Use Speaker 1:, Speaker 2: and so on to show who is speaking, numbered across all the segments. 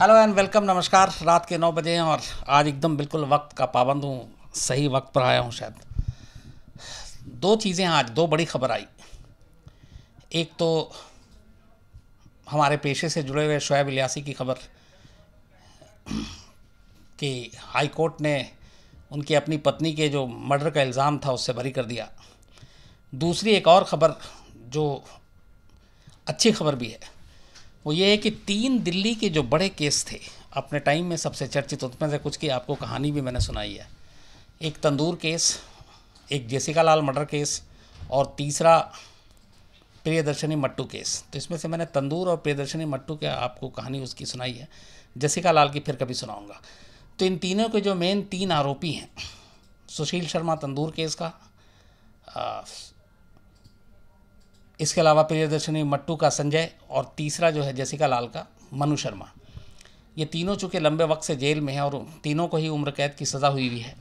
Speaker 1: Hello and welcome नमस्कार रात के नौ बजे हैं और आज एकदम बिल्कुल वक्त का पाबंद हूँ सही वक्त पर आया हूँ शायद दो चीज़ें आज दो बड़ी खबर आई एक तो हमारे पेशे से जुड़े हुए शोएब इलियासी की खबर कि हाई कोर्ट ने उनकी अपनी पत्नी के जो मर्डर का इल्ज़ाम था उससे बरी कर दिया दूसरी एक और ख़बर जो अच्छी खबर भी है वो ये है कि तीन दिल्ली के जो बड़े केस थे अपने टाइम में सबसे चर्चित उसमें से कुछ की आपको कहानी भी मैंने सुनाई है एक तंदूर केस एक जेसिका लाल मर्डर केस और तीसरा प्रियदर्शनी मट्टू केस तो इसमें से मैंने तंदूर और प्रियदर्शनी मट्टू के आपको कहानी उसकी सुनाई है जेसिका लाल की फिर कभी सुनाऊंगा तो इन तीनों के जो मेन तीन आरोपी हैं सुशील शर्मा तंदूर केस का इसके अलावा प्रियदर्शनी मट्टू का संजय और तीसरा जो है जैसिका लाल का मनु शर्मा ये तीनों चूँकि लंबे वक्त से जेल में हैं और तीनों को ही उम्र कैद की सज़ा हुई हुई है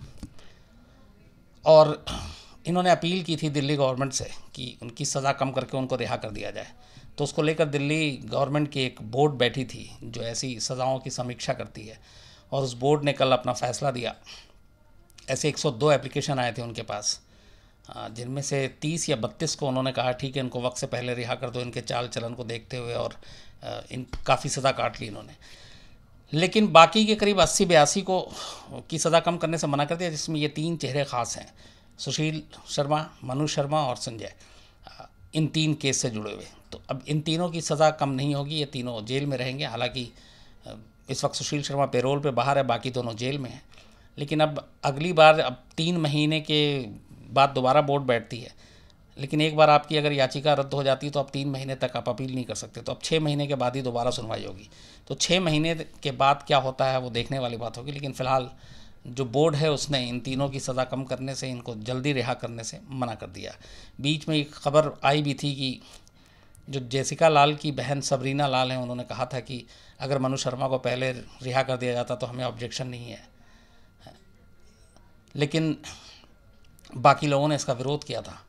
Speaker 1: और इन्होंने अपील की थी दिल्ली गवर्नमेंट से कि उनकी सज़ा कम करके उनको रिहा कर दिया जाए तो उसको लेकर दिल्ली गवर्नमेंट की एक बोर्ड बैठी थी जो ऐसी सज़ाओं की समीक्षा करती है और उस बोर्ड ने कल अपना फैसला दिया ऐसे 102 एप्लीकेशन आए थे उनके पास जिनमें से तीस या बत्तीस को उन्होंने कहा ठीक है इनको वक्त से पहले रिहा कर दो इनके चाल चलन को देखते हुए और इन काफ़ी सज़ा काट ली इन्होंने लेकिन बाकी के करीब अस्सी बयासी को की सज़ा कम करने से मना कर दिया जिसमें ये तीन चेहरे ख़ास हैं सुशील शर्मा मनु शर्मा और संजय इन तीन केस से जुड़े हुए तो अब इन तीनों की सज़ा कम नहीं होगी ये तीनों जेल में रहेंगे हालांकि इस वक्त सुशील शर्मा पेरोल पे बाहर है बाकी दोनों जेल में हैं लेकिन अब अगली बार अब तीन महीने के बात दोबारा बोर्ड बैठती है लेकिन एक बार आपकी अगर याचिका रद्द हो जाती है तो आप तीन महीने तक आप अपील नहीं कर सकते तो अब छः महीने के बाद ही दोबारा सुनवाई होगी तो छः महीने के बाद क्या होता है वो देखने वाली बात होगी लेकिन फ़िलहाल जो बोर्ड है उसने इन तीनों की सज़ा कम करने से इनको जल्दी रिहा करने से मना कर दिया बीच में एक खबर आई भी थी कि जो जेसिका लाल की बहन सबरीना लाल हैं उन्होंने कहा था कि अगर मनु शर्मा को पहले रिहा कर दिया जाता तो हमें ऑब्जेक्शन नहीं है लेकिन बाकी लोगों ने इसका विरोध किया था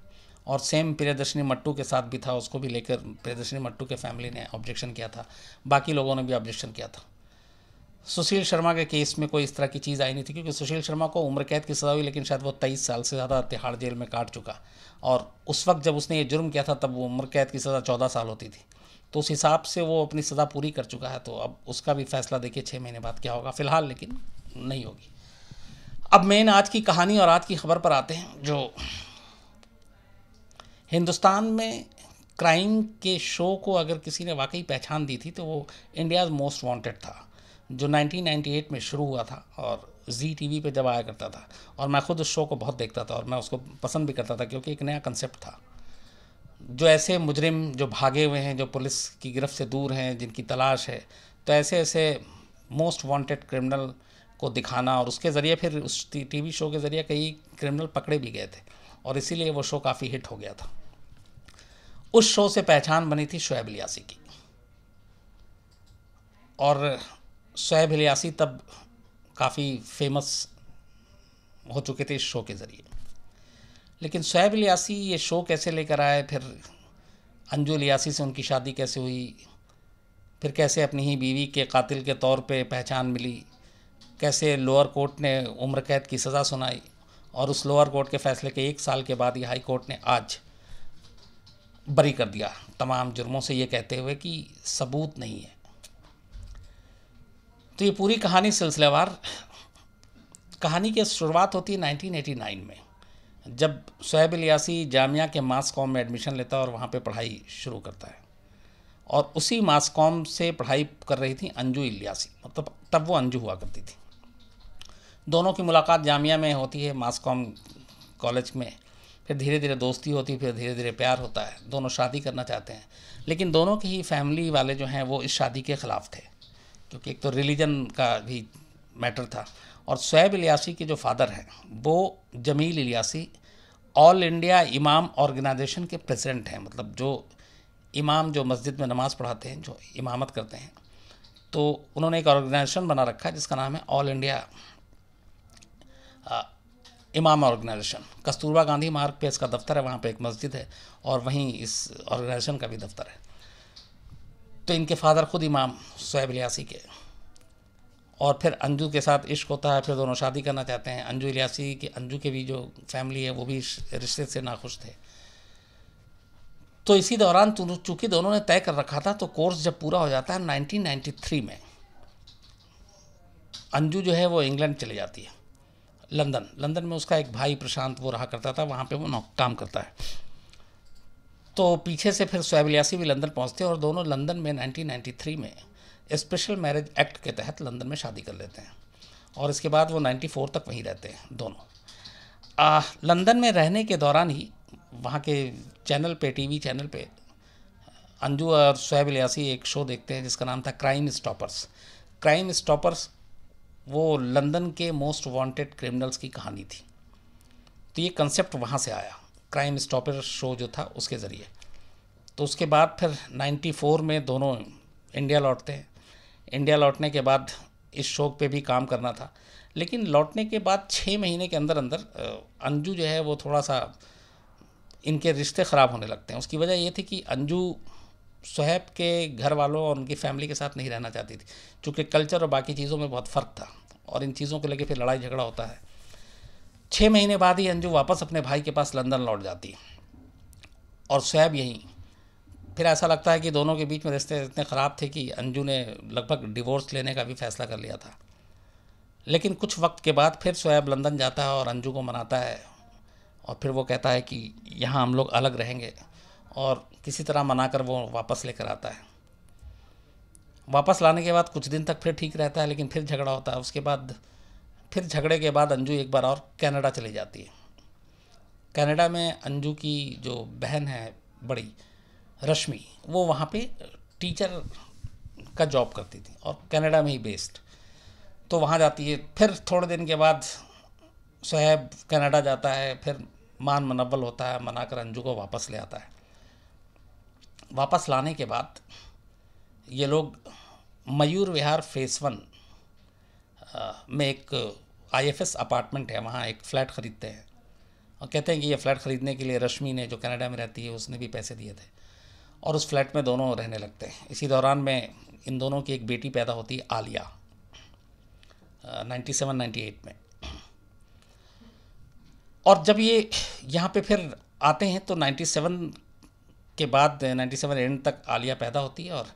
Speaker 1: और सेम प्रियदर्शनी मट्टू के साथ भी था उसको भी लेकर प्रियदर्शनी मट्टू के फैमिली ने ऑब्जेक्शन किया था बाकी लोगों ने भी ऑब्जेक्शन किया था सुशील शर्मा के केस में कोई इस तरह की चीज़ आई नहीं थी क्योंकि सुशील शर्मा को उम्र कैद की सज़ा हुई लेकिन शायद वो तेईस साल से ज़्यादा तिहाड़ जेल में काट चुका और उस वक्त जब उसने ये जुर्म किया था तब वो उम्र कैद की सज़ा चौदह साल होती थी तो उस हिसाब से वो अपनी सज़ा पूरी कर चुका है तो अब उसका भी फैसला देखिए छः महीने बाद क्या होगा फिलहाल लेकिन नहीं होगी अब मेन आज की कहानी और आज की खबर पर आते हैं जो हिंदुस्तान में क्राइम के शो को अगर किसी ने वाकई पहचान दी थी तो वो इंडियाज़ मोस्ट वांटेड था जो 1998 में शुरू हुआ था और जी टी वी पर जब आया करता था और मैं खुद उस शो को बहुत देखता था और मैं उसको पसंद भी करता था क्योंकि एक नया कंसेप्ट था जो ऐसे मुजरिम जो भागे हुए हैं जो पुलिस की गिरफ्त से दूर हैं जिनकी तलाश है तो ऐसे ऐसे मोस्ट वांटेड क्रिमिनल को दिखाना और उसके ज़रिए फिर उस टीवी शो के ज़रिए कई क्रिमिनल पकड़े भी गए थे और इसीलिए वो शो काफ़ी हिट हो गया था उस शो से पहचान बनी थी शुएब लियासी की और शुएब लियासी तब काफ़ी फेमस हो चुके थे इस शो के ज़रिए लेकिन शुएब लियासी ये शो कैसे लेकर आए फिर अंजू लियासी से उनकी शादी कैसे हुई फिर कैसे अपनी ही बीवी के कातिल के तौर पे पहचान मिली कैसे लोअर कोर्ट ने उम्र कैद की सज़ा सुनाई और उस लोअर कोर्ट के फैसले के एक साल के बाद ये हाई कोर्ट ने आज बरी कर दिया तमाम जुर्मों से ये कहते हुए कि सबूत नहीं है तो ये पूरी कहानी सिलसिलेवार कहानी की शुरुआत होती है 1989 में जब शोब इलियासी जामिया के मास कॉम में एडमिशन लेता है और वहाँ पे पढ़ाई शुरू करता है और उसी मास कॉम से पढ़ाई कर रही थी अंजू इलियासी मतलब तब वो अंजू हुआ करती थी दोनों की मुलाकात जामिया में होती है मास कॉम कॉलेज में फिर धीरे धीरे दोस्ती होती है फिर धीरे धीरे प्यार होता है दोनों शादी करना चाहते हैं लेकिन दोनों के ही फैमिली वाले जो हैं वो इस शादी के ख़िलाफ़ थे क्योंकि एक तो रिलीजन का भी मैटर था और शैब इलियासी के जो फादर हैं वो Jamil Ilyasi All India Imam organisation के प्रेसिडेंट हैं मतलब जो इमाम जो मस्जिद में नमाज़ पढ़ाते हैं जो इमामत करते हैं तो उन्होंने एक ऑर्गेनाइजेशन बना रखा है जिसका नाम है All India Imam organisation Kasturba Gandhi Marg पे इसका दफ्तर है वहाँ पे एक मस्जिद है और वहीं इस ऑर्गेनाइजेशन का भी दफ्तर है तो इनके फादर खुद इमाम सोहेब लियासी के और फिर अंजू के साथ इश्क होता है फिर दोनों शादी करना चाहते हैं अंजू लियासी के अंजू के भी जो फैमिली है वो भी रिश्ते से नाखुश थे तो इसी दौरान चूँकि दोनों ने तय कर रखा था तो कोर्स जब पूरा हो जाता है 1993 में अंजू जो है वो इंग्लैंड चली जाती है लंदन लंदन में उसका एक भाई प्रशांत वो रहा करता था वहाँ पे वो काम करता है तो पीछे से फिर सोहेब इलियासी भी लंदन पहुँचते हैं और दोनों लंदन में 1993 में स्पेशल मैरिज एक्ट के तहत लंदन में शादी कर लेते हैं और इसके बाद वो 94 तक वहीं रहते हैं दोनों आ, लंदन में रहने के दौरान ही वहाँ के चैनल पे टीवी चैनल पे अंजू और सोहेब इलियासी एक शो देखते हैं जिसका नाम था क्राइम स्टॉपर्स क्राइम स्टॉपर्स वो लंदन के मोस्ट वांटेड क्रिमिनल्स की कहानी थी तो ये कंसेप्ट वहाँ से आया क्राइम स्टॉपर शो जो था उसके ज़रिए तो उसके बाद फिर 94 में दोनों इंडिया लौटते हैं इंडिया लौटने के बाद इस शो पे भी काम करना था लेकिन लौटने के बाद छः महीने के अंदर अंदर अंजू जो है वो थोड़ा सा इनके रिश्ते ख़राब होने लगते हैं उसकी वजह ये थी कि अंजू सुहैब के घर वालों और उनकी फैमिली के साथ नहीं रहना चाहती थी चूँकि कल्चर और बाकी चीज़ों में बहुत फ़र्क था और इन चीज़ों को लेकर फिर लड़ाई झगड़ा होता है छः महीने बाद ही अंजू वापस अपने भाई के पास लंदन लौट जाती और स्वैब यहीं फिर ऐसा लगता है कि दोनों के बीच में रिश्ते इतने ख़राब थे कि अंजू ने लगभग डिवोर्स लेने का भी फैसला कर लिया था लेकिन कुछ वक्त के बाद फिर शोएब लंदन जाता है और अंजू को मनाता है और फिर वो कहता है कि यहाँ हम लोग अलग रहेंगे और किसी तरह मना कर वो वापस लेकर आता है वापस लाने के बाद कुछ दिन तक फिर ठीक रहता है लेकिन फिर झगड़ा होता है उसके बाद फिर झगड़े के बाद अंजू एक बार और कनाडा चली जाती है कनाडा में अंजू की जो बहन है बड़ी रश्मि वो वहाँ पे टीचर का जॉब करती थी और कनाडा में ही बेस्ड तो वहाँ जाती है फिर थोड़े दिन के बाद सहैब कनाडा जाता है फिर मान मनवल होता है मना कर अंजू को वापस ले आता है वापस लाने के बाद ये लोग मयूर विहार फेस वन में एक आईएफएस अपार्टमेंट है वहाँ एक फ़्लैट ख़रीदते हैं और कहते हैं कि ये फ़्लैट ख़रीदने के लिए रश्मि ने जो कनाडा में रहती है उसने भी पैसे दिए थे और उस फ्लैट में दोनों रहने लगते हैं इसी दौरान में इन दोनों की एक बेटी पैदा होती है Aaliya ninety seven ninety eight में और जब ये यहाँ पे फिर आते हैं तो नाइन्टी सेवन के बाद नाइन्टी सेवन एंड तक आलिया पैदा होती है और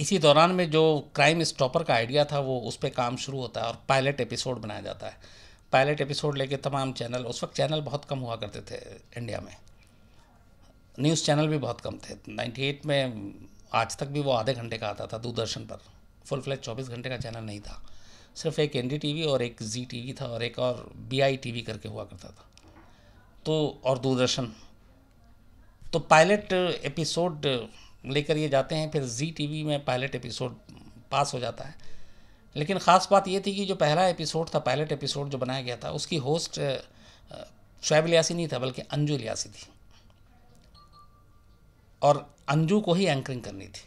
Speaker 1: इसी दौरान में जो क्राइम स्टॉपर का आइडिया था वो उस पर काम शुरू होता है और पायलट एपिसोड बनाया जाता है पायलट एपिसोड लेके तमाम चैनल उस वक्त चैनल बहुत कम हुआ करते थे इंडिया में न्यूज़ चैनल भी बहुत कम थे 98 में आज तक भी वो आधे घंटे का आता था दूरदर्शन पर फुल फ्लैज चौबीस घंटे का चैनल नहीं था सिर्फ एक एन और एक जी टी था और एक और बी आई करके हुआ करता था तो और दूरदर्शन तो पायलट एपिसोड लेकर ये जाते हैं फिर जी टी में पायलट एपिसोड पास हो जाता है लेकिन ख़ास बात ये थी कि जो पहला एपिसोड था पायलट एपिसोड जो बनाया गया था उसकी होस्ट शुब लियासी नहीं था बल्कि अंजू लियासी थी और अंजू को ही एंकरिंग करनी थी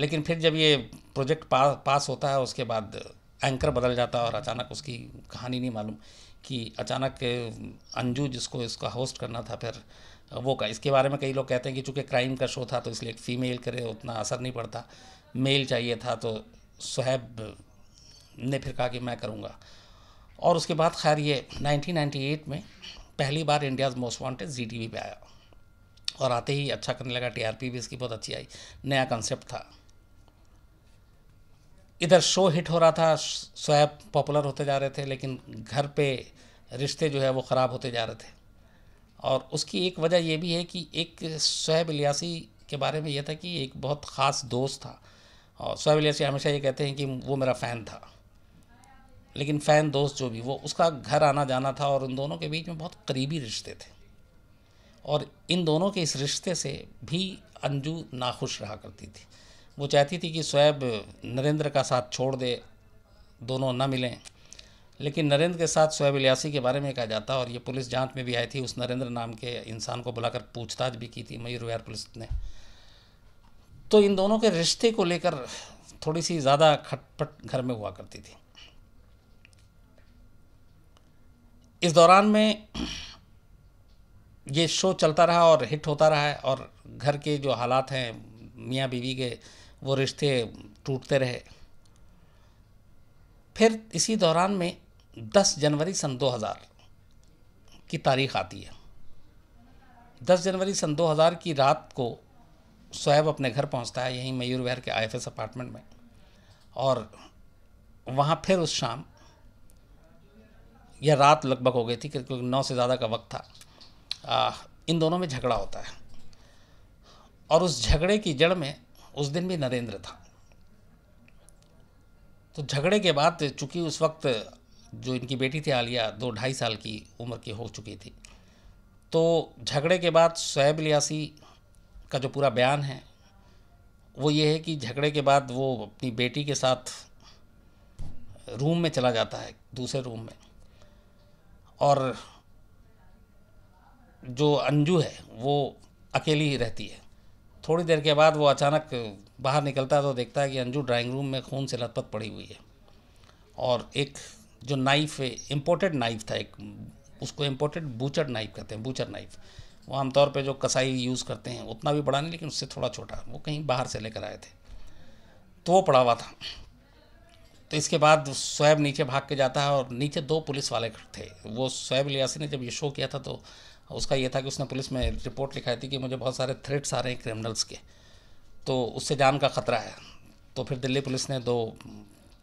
Speaker 1: लेकिन फिर जब ये प्रोजेक्ट पा, पास होता है उसके बाद एंकर बदल जाता है और अचानक उसकी कहानी नहीं मालूम कि अचानक अंजू जिसको इसका होस्ट करना था फिर वो का इसके बारे में कई लोग कहते हैं कि चूँकि क्राइम का शो था तो इसलिए फीमेल करे उतना असर नहीं पड़ता मेल चाहिए था तो सुहैब ने फिर कहा कि मैं करूँगा और उसके बाद खैर ये 1998 में पहली बार India's most wanted G T पे आया और आते ही अच्छा करने लगा टीआरपी भी इसकी बहुत अच्छी आई नया कंसेप्ट था इधर शो हिट हो रहा था स्वैप पॉपुलर होते जा रहे थे लेकिन घर पे रिश्ते जो है वो ख़राब होते जा रहे थे और उसकी एक वजह यह भी है कि एक शोएब इलियासी के बारे में यह था कि एक बहुत ख़ास दोस्त था और शोएब इलियासी हमेशा ये कहते हैं कि वो मेरा फ़ैन था लेकिन फ़ैन दोस्त जो भी वो उसका घर आना जाना था और उन दोनों के बीच में बहुत करीबी रिश्ते थे और इन दोनों के इस रिश्ते से भी अंजू नाखुश रहा करती थी वो चाहती थी कि शोएब नरेंद्र का साथ छोड़ दे दोनों न मिलें लेकिन नरेंद्र के साथ शोएब इलियासी के बारे में कहा जाता और ये पुलिस जांच में भी आई थी उस नरेंद्र नाम के इंसान को बुलाकर पूछताछ भी की थी मयूर विहार पुलिस ने तो इन दोनों के रिश्ते को लेकर थोड़ी सी ज़्यादा खटपट घर में हुआ करती थी इस दौरान में ये शो चलता रहा और हिट होता रहा है और घर के जो हालात हैं मियाँ बीवी के वो रिश्ते टूटते रहे फिर इसी दौरान में 10 जनवरी सन 2000 की तारीख आती है 10 जनवरी सन 2000 की रात को शोएब अपने घर पहुंचता है यहीं मयूर वहर के आई अपार्टमेंट में और वहाँ फिर उस शाम यह रात लगभग हो गई थी क्योंकि नौ से ज़्यादा का वक्त था आ, इन दोनों में झगड़ा होता है और उस झगड़े की जड़ में उस दिन भी नरेंद्र था तो झगड़े के बाद चूँकि उस वक्त जो इनकी बेटी थी आलिया दो ढाई साल की उम्र की हो चुकी थी तो झगड़े के बाद शैब लियासी का जो पूरा बयान है वो ये है कि झगड़े के बाद वो अपनी बेटी के साथ रूम में चला जाता है दूसरे रूम में और जो अंजू है वो अकेली ही रहती है थोड़ी देर के बाद वो अचानक बाहर निकलता है तो देखता है कि अंजू ड्राइंग रूम में खून से लथपथ पड़ी हुई है और एक जो नाइफ है इम्पोर्टेड नाइफ था एक उसको इम्पोर्टेड बूचर नाइफ कहते हैं बूचर नाइफ वो आमतौर पे जो कसाई यूज़ करते हैं उतना भी बड़ा नहीं लेकिन उससे थोड़ा छोटा वो कहीं बाहर से लेकर आए थे तो वो पड़ा हुआ था तो इसके बाद शोएब नीचे भाग के जाता है और नीचे दो पुलिस वाले थे वो शोएब लियासी ने जब ये शो किया था तो उसका ये था कि उसने पुलिस में रिपोर्ट लिखाई थी कि मुझे बहुत सारे थ्रेट्स आ रहे हैं क्रिमिनल्स के तो उससे जान का खतरा है तो फिर दिल्ली पुलिस ने दो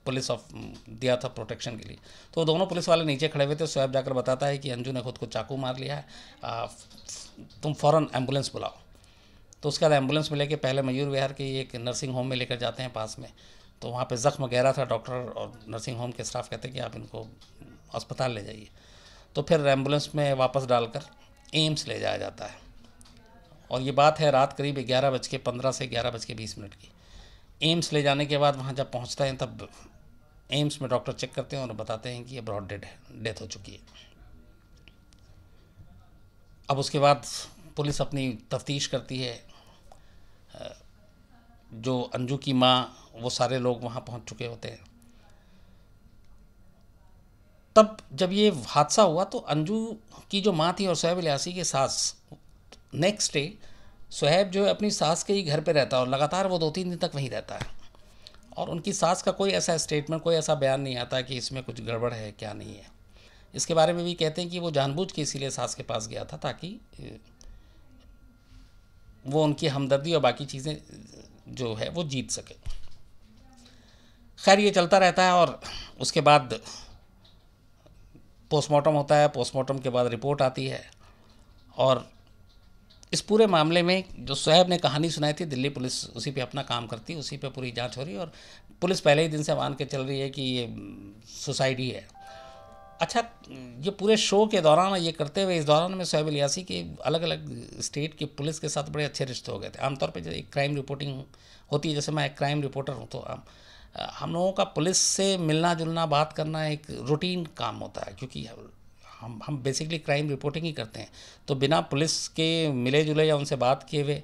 Speaker 1: पुलिस ऑफ दिया था प्रोटेक्शन के लिए तो दोनों पुलिस वाले नीचे खड़े हुए थे स्वैब जाकर बताता है कि अंजू ने खुद को चाकू मार लिया है तुम फ़ौरन एम्बुलेंस बुलाओ तो उसके बाद एम्बुलेंस में लेके पहले मयूर विहार के एक नर्सिंग होम में लेकर जाते हैं पास में तो वहाँ पे ज़ख्म गहरा था डॉक्टर और नर्सिंग होम के स्टाफ कहते हैं कि आप इनको अस्पताल ले जाइए तो फिर एम्बुलेंस में वापस डालकर एम्स ले जाया जाता है और ये बात है रात करीब ग्यारह बज के पंद्रह से ग्यारह बज के बीस मिनट की एम्स ले जाने के बाद वहाँ जब पहुँचता है तब एम्स में डॉक्टर चेक करते हैं और बताते हैं कि ये ब्रॉड डेड है डेथ हो चुकी है अब उसके बाद पुलिस अपनी तफ्तीश करती है जो अंजू की माँ वो सारे लोग वहाँ पहुँच चुके होते हैं तब जब ये हादसा हुआ तो अंजू की जो माँ थी और सहेब इलियासी के सास नेक्स्ट डे सुहैब जो है अपनी सास के ही घर पे रहता है और लगातार वो दो तीन दिन तक वहीं रहता है और उनकी सास का कोई ऐसा स्टेटमेंट कोई ऐसा बयान नहीं आता कि इसमें कुछ गड़बड़ है क्या नहीं है इसके बारे में भी कहते हैं कि वो जानबूझ के इसीलिए सास के पास गया था ताकि वो उनकी हमदर्दी और बाकी चीज़ें जो है वो जीत सके खैर ये चलता रहता है और उसके बाद पोस्टमार्टम होता है पोस्टमार्टम के बाद रिपोर्ट आती है और इस पूरे मामले में जो सोहेब ने कहानी सुनाई थी दिल्ली पुलिस उसी पे अपना काम करती है उसी पे पूरी जांच हो रही है और पुलिस पहले ही दिन से मान के चल रही है कि ये सोसाइटी है अच्छा ये पूरे शो के दौरान ये करते हुए इस दौरान में सोहेब अलियासी के अलग अलग स्टेट की पुलिस के साथ बड़े अच्छे रिश्ते हो गए थे आमतौर पर एक क्राइम रिपोर्टिंग होती है जैसे मैं एक क्राइम रिपोर्टर हूँ तो हम हम लोगों का पुलिस से मिलना जुलना बात करना एक रूटीन काम होता है क्योंकि हम हम बेसिकली क्राइम रिपोर्टिंग ही करते हैं तो बिना पुलिस के मिले जुले या उनसे बात किए हुए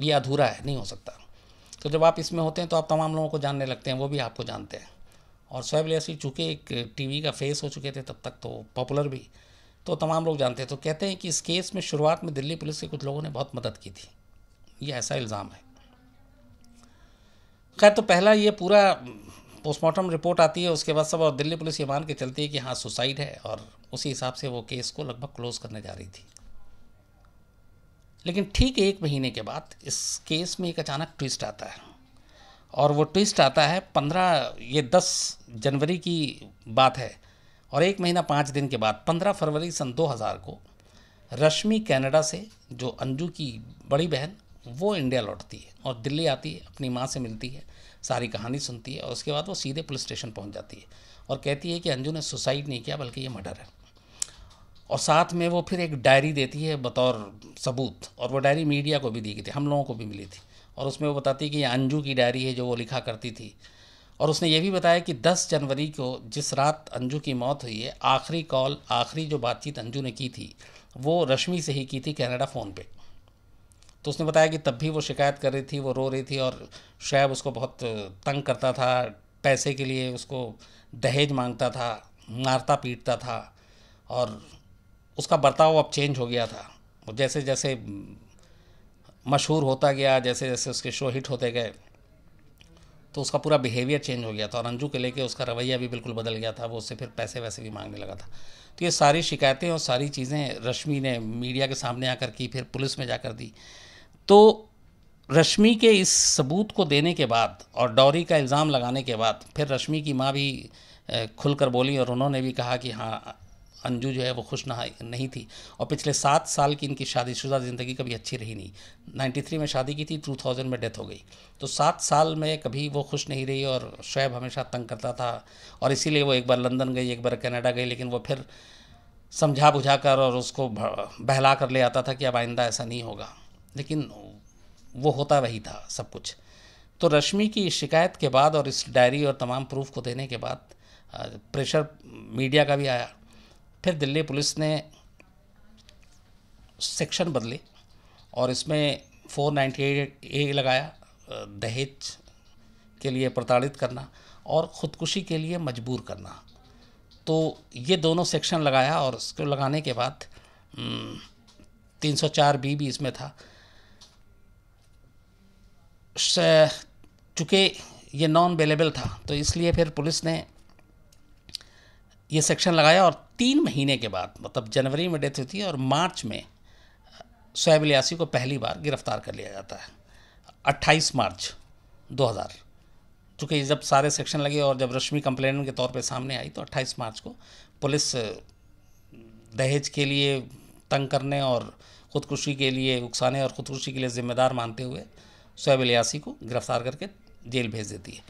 Speaker 1: ये अधूरा है नहीं हो सकता तो जब आप इसमें होते हैं तो आप तमाम लोगों को जानने लगते हैं वो भी आपको जानते हैं और शोएब लियासी चूँकि एक टी का फेस हो चुके थे तब तक तो पॉपुलर भी तो तमाम लोग जानते हैं तो कहते हैं कि इस केस में शुरुआत में दिल्ली पुलिस के कुछ लोगों ने बहुत मदद की थी ये ऐसा इल्ज़ाम है खैर तो पहला ये पूरा पोस्टमार्टम रिपोर्ट आती है उसके बाद सब और दिल्ली पुलिस ये मान के चलती है कि हाँ सुसाइड है और उसी हिसाब से वो केस को लगभग क्लोज़ करने जा रही थी लेकिन ठीक एक महीने के बाद इस केस में एक अचानक ट्विस्ट आता है और वो ट्विस्ट आता है पंद्रह ये दस जनवरी की बात है और एक महीना पाँच दिन के बाद पंद्रह फरवरी सन दो हज़ार को रश्मि कनाडा से जो अंजू की बड़ी बहन वो इंडिया लौटती है और दिल्ली आती है अपनी माँ से मिलती है सारी कहानी सुनती है और उसके बाद वो सीधे पुलिस स्टेशन पहुँच जाती है और कहती है कि अंजू ने सुसाइड नहीं किया बल्कि ये मर्डर है और साथ में वो फिर एक डायरी देती है बतौर सबूत और वो डायरी मीडिया को भी दी गई थी हम लोगों को भी मिली थी और उसमें वो बताती है कि अंजू की डायरी है जो वो लिखा करती थी और उसने ये भी बताया कि 10 जनवरी को जिस रात अंजू की मौत हुई है आखिरी कॉल आखिरी जो बातचीत अंजू ने की थी वो रश्मि से ही की थी कैनेडा फ़ोन पे तो उसने बताया कि तब भी वो शिकायत कर रही थी वो रो रही थी और शायद उसको बहुत तंग करता था पैसे के लिए उसको दहेज मांगता था मारता पीटता था और उसका बर्ताव अब चेंज हो गया था जैसे जैसे मशहूर होता गया जैसे जैसे उसके शो हिट होते गए तो उसका पूरा बिहेवियर चेंज हो गया था और अंजू के लेके उसका रवैया भी बिल्कुल बदल गया था वो उससे फिर पैसे वैसे भी मांगने लगा था तो ये सारी शिकायतें और सारी चीज़ें रश्मि ने मीडिया के सामने आकर की फिर पुलिस में जाकर दी तो रश्मि के इस सबूत को देने के बाद और डॉरी का इल्ज़ाम लगाने के बाद फिर रश्मि की माँ भी खुलकर बोली और उन्होंने भी कहा कि हाँ अंजू जो है वो खुश नहा नहीं थी और पिछले सात साल की इनकी शादीशुदा ज़िंदगी कभी अच्छी रही नहीं 93 में शादी की थी 2000 में डेथ हो गई तो सात साल में कभी वो खुश नहीं रही और शुएब हमेशा तंग करता था और इसीलिए वो एक बार लंदन गई एक बार कनाडा गई लेकिन वो फिर समझा बुझा कर और उसको बहला कर ले आता था कि अब आइंदा ऐसा नहीं होगा लेकिन वो होता वही था सब कुछ तो रश्मि की शिकायत के बाद और इस डायरी और तमाम प्रूफ को देने के बाद प्रेशर मीडिया का भी आया फिर दिल्ली पुलिस ने सेक्शन बदले और इसमें 498 ए लगाया दहेज के लिए प्रताड़ित करना और ख़ुदकुशी के लिए मजबूर करना तो ये दोनों सेक्शन लगाया और इसको लगाने के बाद 304 बी भी इसमें था चूँकि ये नॉन अवेलेबल था तो इसलिए फिर पुलिस ने ये सेक्शन लगाया और तीन महीने के बाद मतलब जनवरी में डेथ होती है और मार्च में शोब लियासी को पहली बार गिरफ्तार कर लिया जाता है 28 मार्च 2000 चूँकि जब सारे सेक्शन लगे और जब रश्मि कंप्लेन के तौर पे सामने आई तो 28 मार्च को पुलिस दहेज के लिए तंग करने और ख़ुदकुशी के लिए उकसाने और ख़ुदकुशी के लिए ज़िम्मेदार मानते हुए शोब लियासी को गिरफ़्तार करके जेल भेज देती है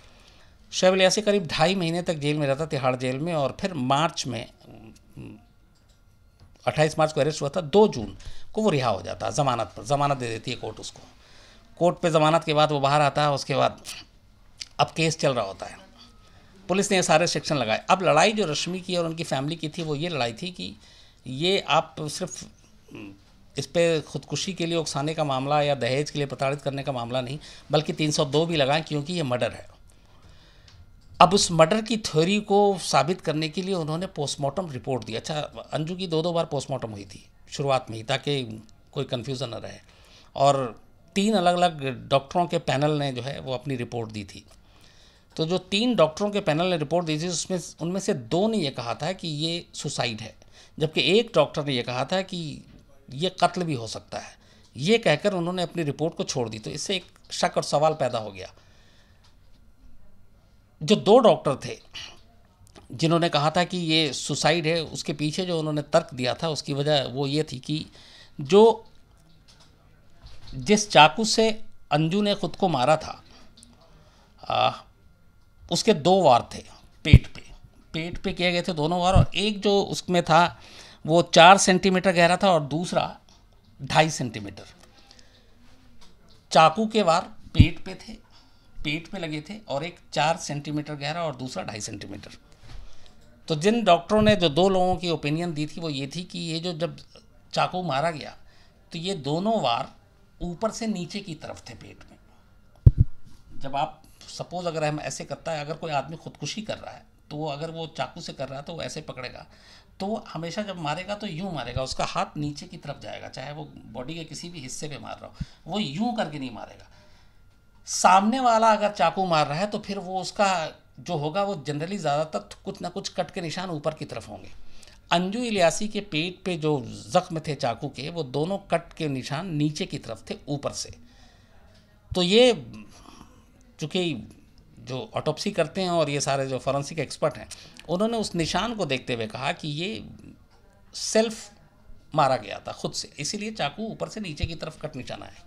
Speaker 1: शोब लियासी करीब ढाई महीने तक जेल में रहता तिहाड़ जेल में और फिर मार्च में हम्म। अट्ठाईस मार्च को अरेस्ट हुआ था दो जून को वो रिहा हो जाता है ज़मानत पर ज़मानत दे देती है कोर्ट उसको कोर्ट पे ज़मानत के बाद वो बाहर आता है उसके बाद अब केस चल रहा होता है पुलिस ने ये सारे सेक्शन लगाए अब लड़ाई जो रश्मि की और उनकी फैमिली की थी वो ये लड़ाई थी कि ये आप सिर्फ हम्म, इस पर खुदकुशी के लिए उकसाने का मामला या दहेज के लिए प्रताड़ित करने का मामला नहीं बल्कि तीन भी लगाएं क्योंकि ये मर्डर है अब उस मर्डर की थ्योरी को साबित करने के लिए उन्होंने पोस्टमार्टम रिपोर्ट दी अच्छा अंजू की दो दो बार पोस्टमार्टम हुई थी शुरुआत में ही ताकि कोई कन्फ्यूज़न न रहे और तीन अलग अलग डॉक्टरों के पैनल ने जो है वो अपनी रिपोर्ट दी थी तो जो तीन डॉक्टरों के पैनल ने रिपोर्ट दी थी उसमें उनमें से दो ने यह कहा था कि ये सुसाइड है जबकि एक डॉक्टर ने यह कहा था कि ये कत्ल भी हो सकता है ये कहकर उन्होंने अपनी रिपोर्ट को छोड़ दी तो इससे एक शक और सवाल पैदा हो गया जो दो डॉक्टर थे जिन्होंने कहा था कि ये सुसाइड है उसके पीछे जो उन्होंने तर्क दिया था उसकी वजह वो ये थी कि जो जिस चाकू से अंजू ने खुद को मारा था आ, उसके दो वार थे पेट पे पेट पे किए गए थे दोनों वार और एक जो उसमें था वो चार सेंटीमीटर गहरा था और दूसरा ढाई सेंटीमीटर चाकू के वार पेट पे थे पेट में लगे थे और एक चार सेंटीमीटर गहरा और दूसरा ढाई सेंटीमीटर तो जिन डॉक्टरों ने जो दो लोगों की ओपिनियन दी थी वो ये थी कि ये जो जब चाकू मारा गया तो ये दोनों वार ऊपर से नीचे की तरफ थे पेट में जब आप सपोज अगर हम ऐसे करता है अगर कोई आदमी खुदकुशी कर रहा है तो वो अगर वो चाकू से कर रहा है तो वो ऐसे पकड़ेगा तो वो हमेशा जब मारेगा तो यूँ मारेगा उसका हाथ नीचे की तरफ जाएगा चाहे वो बॉडी के किसी भी हिस्से पे मार रहा हो वो यूँ करके नहीं मारेगा सामने वाला अगर चाकू मार रहा है तो फिर वो उसका जो होगा वो जनरली ज़्यादातर तो कुछ ना कुछ कट के निशान ऊपर की तरफ होंगे अंजू इलियासी के पेट पे जो जख्म थे चाकू के वो दोनों कट के निशान नीचे की तरफ थे ऊपर से तो ये चूँकि जो ऑटोपसी करते हैं और ये सारे जो फॉरेंसिक एक्सपर्ट हैं उन्होंने उस निशान को देखते हुए कहा कि ये सेल्फ मारा गया था खुद से इसीलिए चाकू ऊपर से नीचे की तरफ कट निशान है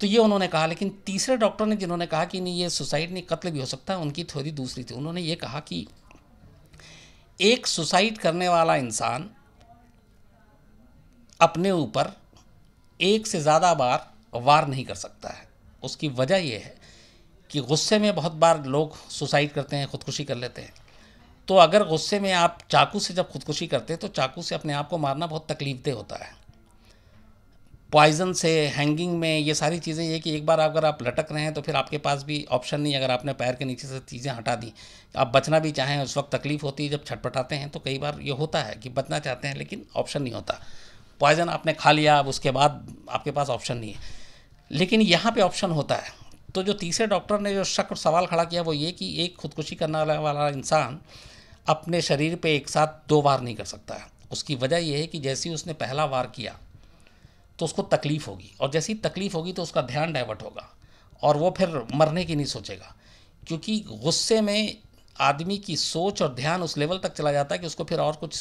Speaker 1: तो ये उन्होंने कहा लेकिन तीसरे डॉक्टर ने जिन्होंने कहा कि नहीं ये सुसाइड नहीं कत्ल भी हो सकता है उनकी थ्योरी दूसरी थी उन्होंने ये कहा कि एक सुसाइड करने वाला इंसान अपने ऊपर एक से ज़्यादा बार वार नहीं कर सकता है उसकी वजह यह है कि गुस्से में बहुत बार लोग सुसाइड करते हैं खुदकुशी कर लेते हैं तो अगर गुस्से में आप चाकू से जब खुदकुशी करते हैं तो चाकू से अपने आप को मारना बहुत तकलीफदेह होता है पॉइज़न से हैंगिंग में ये सारी चीज़ें ये कि एक बार अगर आप लटक रहे हैं तो फिर आपके पास भी ऑप्शन नहीं अगर आपने पैर के नीचे से चीज़ें हटा दी आप बचना भी चाहें उस वक्त तकलीफ़ होती है जब छटपटाते हैं तो कई बार ये होता है कि बचना चाहते हैं लेकिन ऑप्शन नहीं होता पॉइज़न आपने खा लिया अब उसके बाद आपके पास ऑप्शन नहीं है लेकिन यहाँ पर ऑप्शन होता है तो जो तीसरे डॉक्टर ने जो शक सवाल खड़ा किया वो ये कि एक खुदकुशी करने वाला वाला इंसान अपने शरीर पर एक साथ दो बार नहीं कर सकता है उसकी वजह यह है कि जैसे ही उसने पहला वार किया तो उसको तकलीफ़ होगी और जैसी तकलीफ़ होगी तो उसका ध्यान डाइवर्ट होगा और वो फिर मरने की नहीं सोचेगा क्योंकि गुस्से में आदमी की सोच और ध्यान उस लेवल तक चला जाता है कि उसको फिर और कुछ